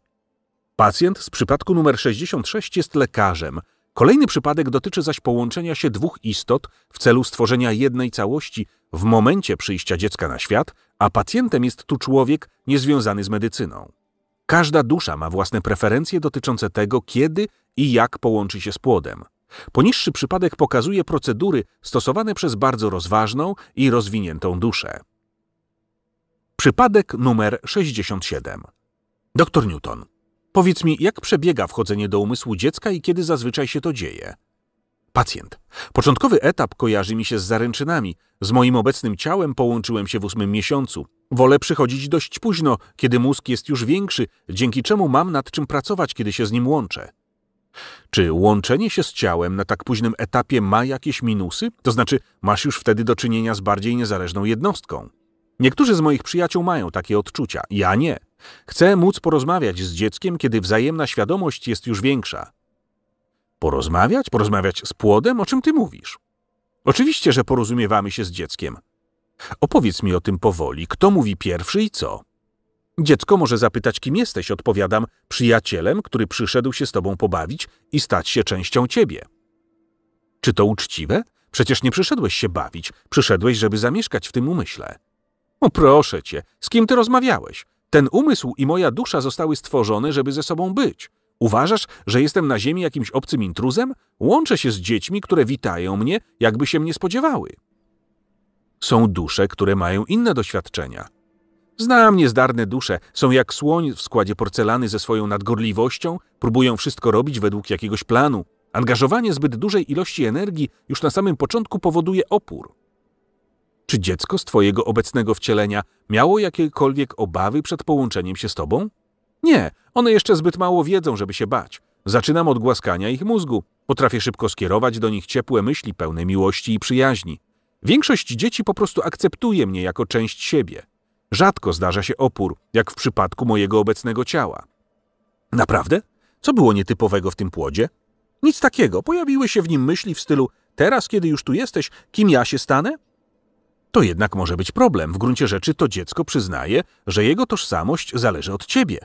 Pacjent z przypadku numer 66 jest lekarzem. Kolejny przypadek dotyczy zaś połączenia się dwóch istot w celu stworzenia jednej całości w momencie przyjścia dziecka na świat, a pacjentem jest tu człowiek niezwiązany z medycyną. Każda dusza ma własne preferencje dotyczące tego, kiedy i jak połączy się z płodem. Poniższy przypadek pokazuje procedury stosowane przez bardzo rozważną i rozwiniętą duszę. Przypadek numer 67. Doktor Newton. Powiedz mi, jak przebiega wchodzenie do umysłu dziecka i kiedy zazwyczaj się to dzieje? Pacjent. Początkowy etap kojarzy mi się z zaręczynami. Z moim obecnym ciałem połączyłem się w ósmym miesiącu. Wolę przychodzić dość późno, kiedy mózg jest już większy, dzięki czemu mam nad czym pracować, kiedy się z nim łączę. Czy łączenie się z ciałem na tak późnym etapie ma jakieś minusy? To znaczy, masz już wtedy do czynienia z bardziej niezależną jednostką. Niektórzy z moich przyjaciół mają takie odczucia, ja nie. Chcę móc porozmawiać z dzieckiem, kiedy wzajemna świadomość jest już większa. Porozmawiać? Porozmawiać z płodem? O czym ty mówisz? Oczywiście, że porozumiewamy się z dzieckiem. Opowiedz mi o tym powoli, kto mówi pierwszy i co. Dziecko może zapytać, kim jesteś, odpowiadam, przyjacielem, który przyszedł się z tobą pobawić i stać się częścią ciebie. Czy to uczciwe? Przecież nie przyszedłeś się bawić, przyszedłeś, żeby zamieszkać w tym umyśle. O proszę cię, z kim ty rozmawiałeś? Ten umysł i moja dusza zostały stworzone, żeby ze sobą być. Uważasz, że jestem na ziemi jakimś obcym intruzem? Łączę się z dziećmi, które witają mnie, jakby się mnie spodziewały. Są dusze, które mają inne doświadczenia. Znam niezdarne dusze, są jak słoń w składzie porcelany ze swoją nadgorliwością, próbują wszystko robić według jakiegoś planu. Angażowanie zbyt dużej ilości energii już na samym początku powoduje opór. Czy dziecko z Twojego obecnego wcielenia miało jakiekolwiek obawy przed połączeniem się z Tobą? Nie, one jeszcze zbyt mało wiedzą, żeby się bać. Zaczynam od głaskania ich mózgu. Potrafię szybko skierować do nich ciepłe myśli pełne miłości i przyjaźni. Większość dzieci po prostu akceptuje mnie jako część siebie. Rzadko zdarza się opór, jak w przypadku mojego obecnego ciała. Naprawdę? Co było nietypowego w tym płodzie? Nic takiego. Pojawiły się w nim myśli w stylu: Teraz, kiedy już tu jesteś, kim ja się stanę? To jednak może być problem. W gruncie rzeczy to dziecko przyznaje, że jego tożsamość zależy od ciebie.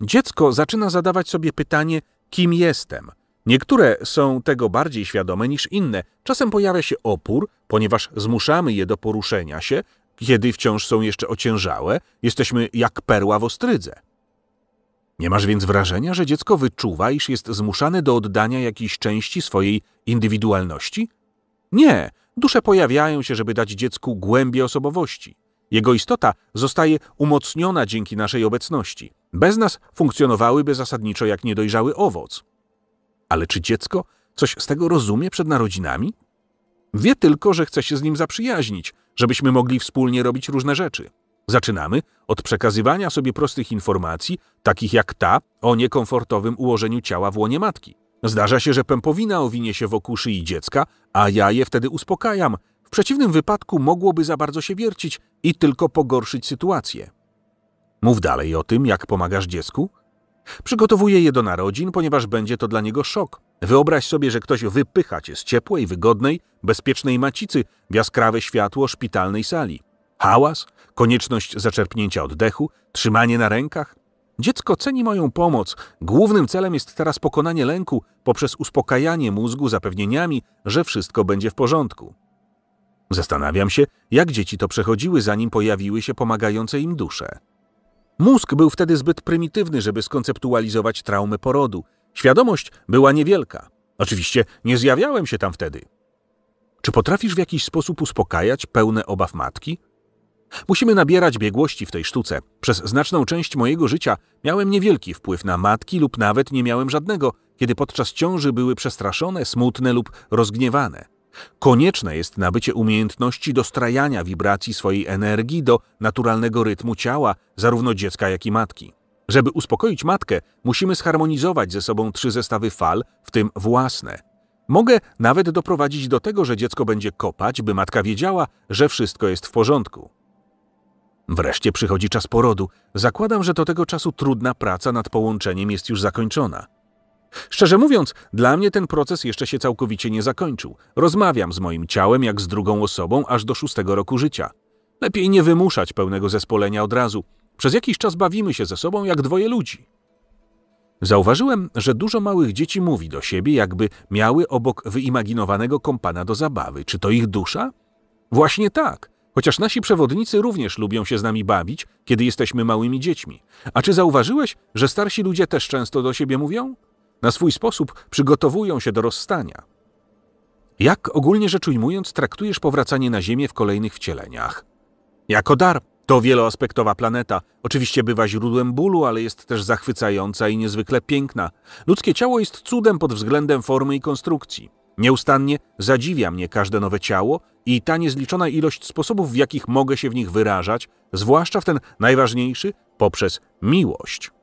Dziecko zaczyna zadawać sobie pytanie: kim jestem? Niektóre są tego bardziej świadome niż inne. Czasem pojawia się opór, ponieważ zmuszamy je do poruszenia się kiedy wciąż są jeszcze ociężałe, jesteśmy jak perła w ostrydze. Nie masz więc wrażenia, że dziecko wyczuwa, iż jest zmuszane do oddania jakiejś części swojej indywidualności? Nie, dusze pojawiają się, żeby dać dziecku głębie osobowości. Jego istota zostaje umocniona dzięki naszej obecności. Bez nas funkcjonowałyby zasadniczo jak niedojrzały owoc. Ale czy dziecko coś z tego rozumie przed narodzinami? Wie tylko, że chce się z nim zaprzyjaźnić, żebyśmy mogli wspólnie robić różne rzeczy. Zaczynamy od przekazywania sobie prostych informacji, takich jak ta o niekomfortowym ułożeniu ciała w łonie matki. Zdarza się, że pępowina owinie się wokół szyi dziecka, a ja je wtedy uspokajam. W przeciwnym wypadku mogłoby za bardzo się wiercić i tylko pogorszyć sytuację. Mów dalej o tym, jak pomagasz dziecku, Przygotowuje je do narodzin, ponieważ będzie to dla niego szok. Wyobraź sobie, że ktoś wypycha cię z ciepłej, wygodnej, bezpiecznej macicy w jaskrawe światło szpitalnej sali. Hałas, konieczność zaczerpnięcia oddechu, trzymanie na rękach. Dziecko ceni moją pomoc. Głównym celem jest teraz pokonanie lęku poprzez uspokajanie mózgu zapewnieniami, że wszystko będzie w porządku. Zastanawiam się, jak dzieci to przechodziły, zanim pojawiły się pomagające im dusze. Mózg był wtedy zbyt prymitywny, żeby skonceptualizować traumę porodu. Świadomość była niewielka. Oczywiście nie zjawiałem się tam wtedy. Czy potrafisz w jakiś sposób uspokajać pełne obaw matki? Musimy nabierać biegłości w tej sztuce. Przez znaczną część mojego życia miałem niewielki wpływ na matki lub nawet nie miałem żadnego, kiedy podczas ciąży były przestraszone, smutne lub rozgniewane. Konieczne jest nabycie umiejętności dostrajania wibracji swojej energii do naturalnego rytmu ciała, zarówno dziecka, jak i matki. Żeby uspokoić matkę, musimy zharmonizować ze sobą trzy zestawy fal, w tym własne. Mogę nawet doprowadzić do tego, że dziecko będzie kopać, by matka wiedziała, że wszystko jest w porządku. Wreszcie przychodzi czas porodu. Zakładam, że do tego czasu trudna praca nad połączeniem jest już zakończona. Szczerze mówiąc, dla mnie ten proces jeszcze się całkowicie nie zakończył. Rozmawiam z moim ciałem jak z drugą osobą aż do szóstego roku życia. Lepiej nie wymuszać pełnego zespolenia od razu. Przez jakiś czas bawimy się ze sobą jak dwoje ludzi. Zauważyłem, że dużo małych dzieci mówi do siebie, jakby miały obok wyimaginowanego kompana do zabawy. Czy to ich dusza? Właśnie tak. Chociaż nasi przewodnicy również lubią się z nami bawić, kiedy jesteśmy małymi dziećmi. A czy zauważyłeś, że starsi ludzie też często do siebie mówią? Na swój sposób przygotowują się do rozstania. Jak ogólnie rzecz ujmując, traktujesz powracanie na Ziemię w kolejnych wcieleniach? Jako dar. To wieloaspektowa planeta. Oczywiście bywa źródłem bólu, ale jest też zachwycająca i niezwykle piękna. Ludzkie ciało jest cudem pod względem formy i konstrukcji. Nieustannie zadziwia mnie każde nowe ciało i ta niezliczona ilość sposobów, w jakich mogę się w nich wyrażać, zwłaszcza w ten najważniejszy poprzez miłość.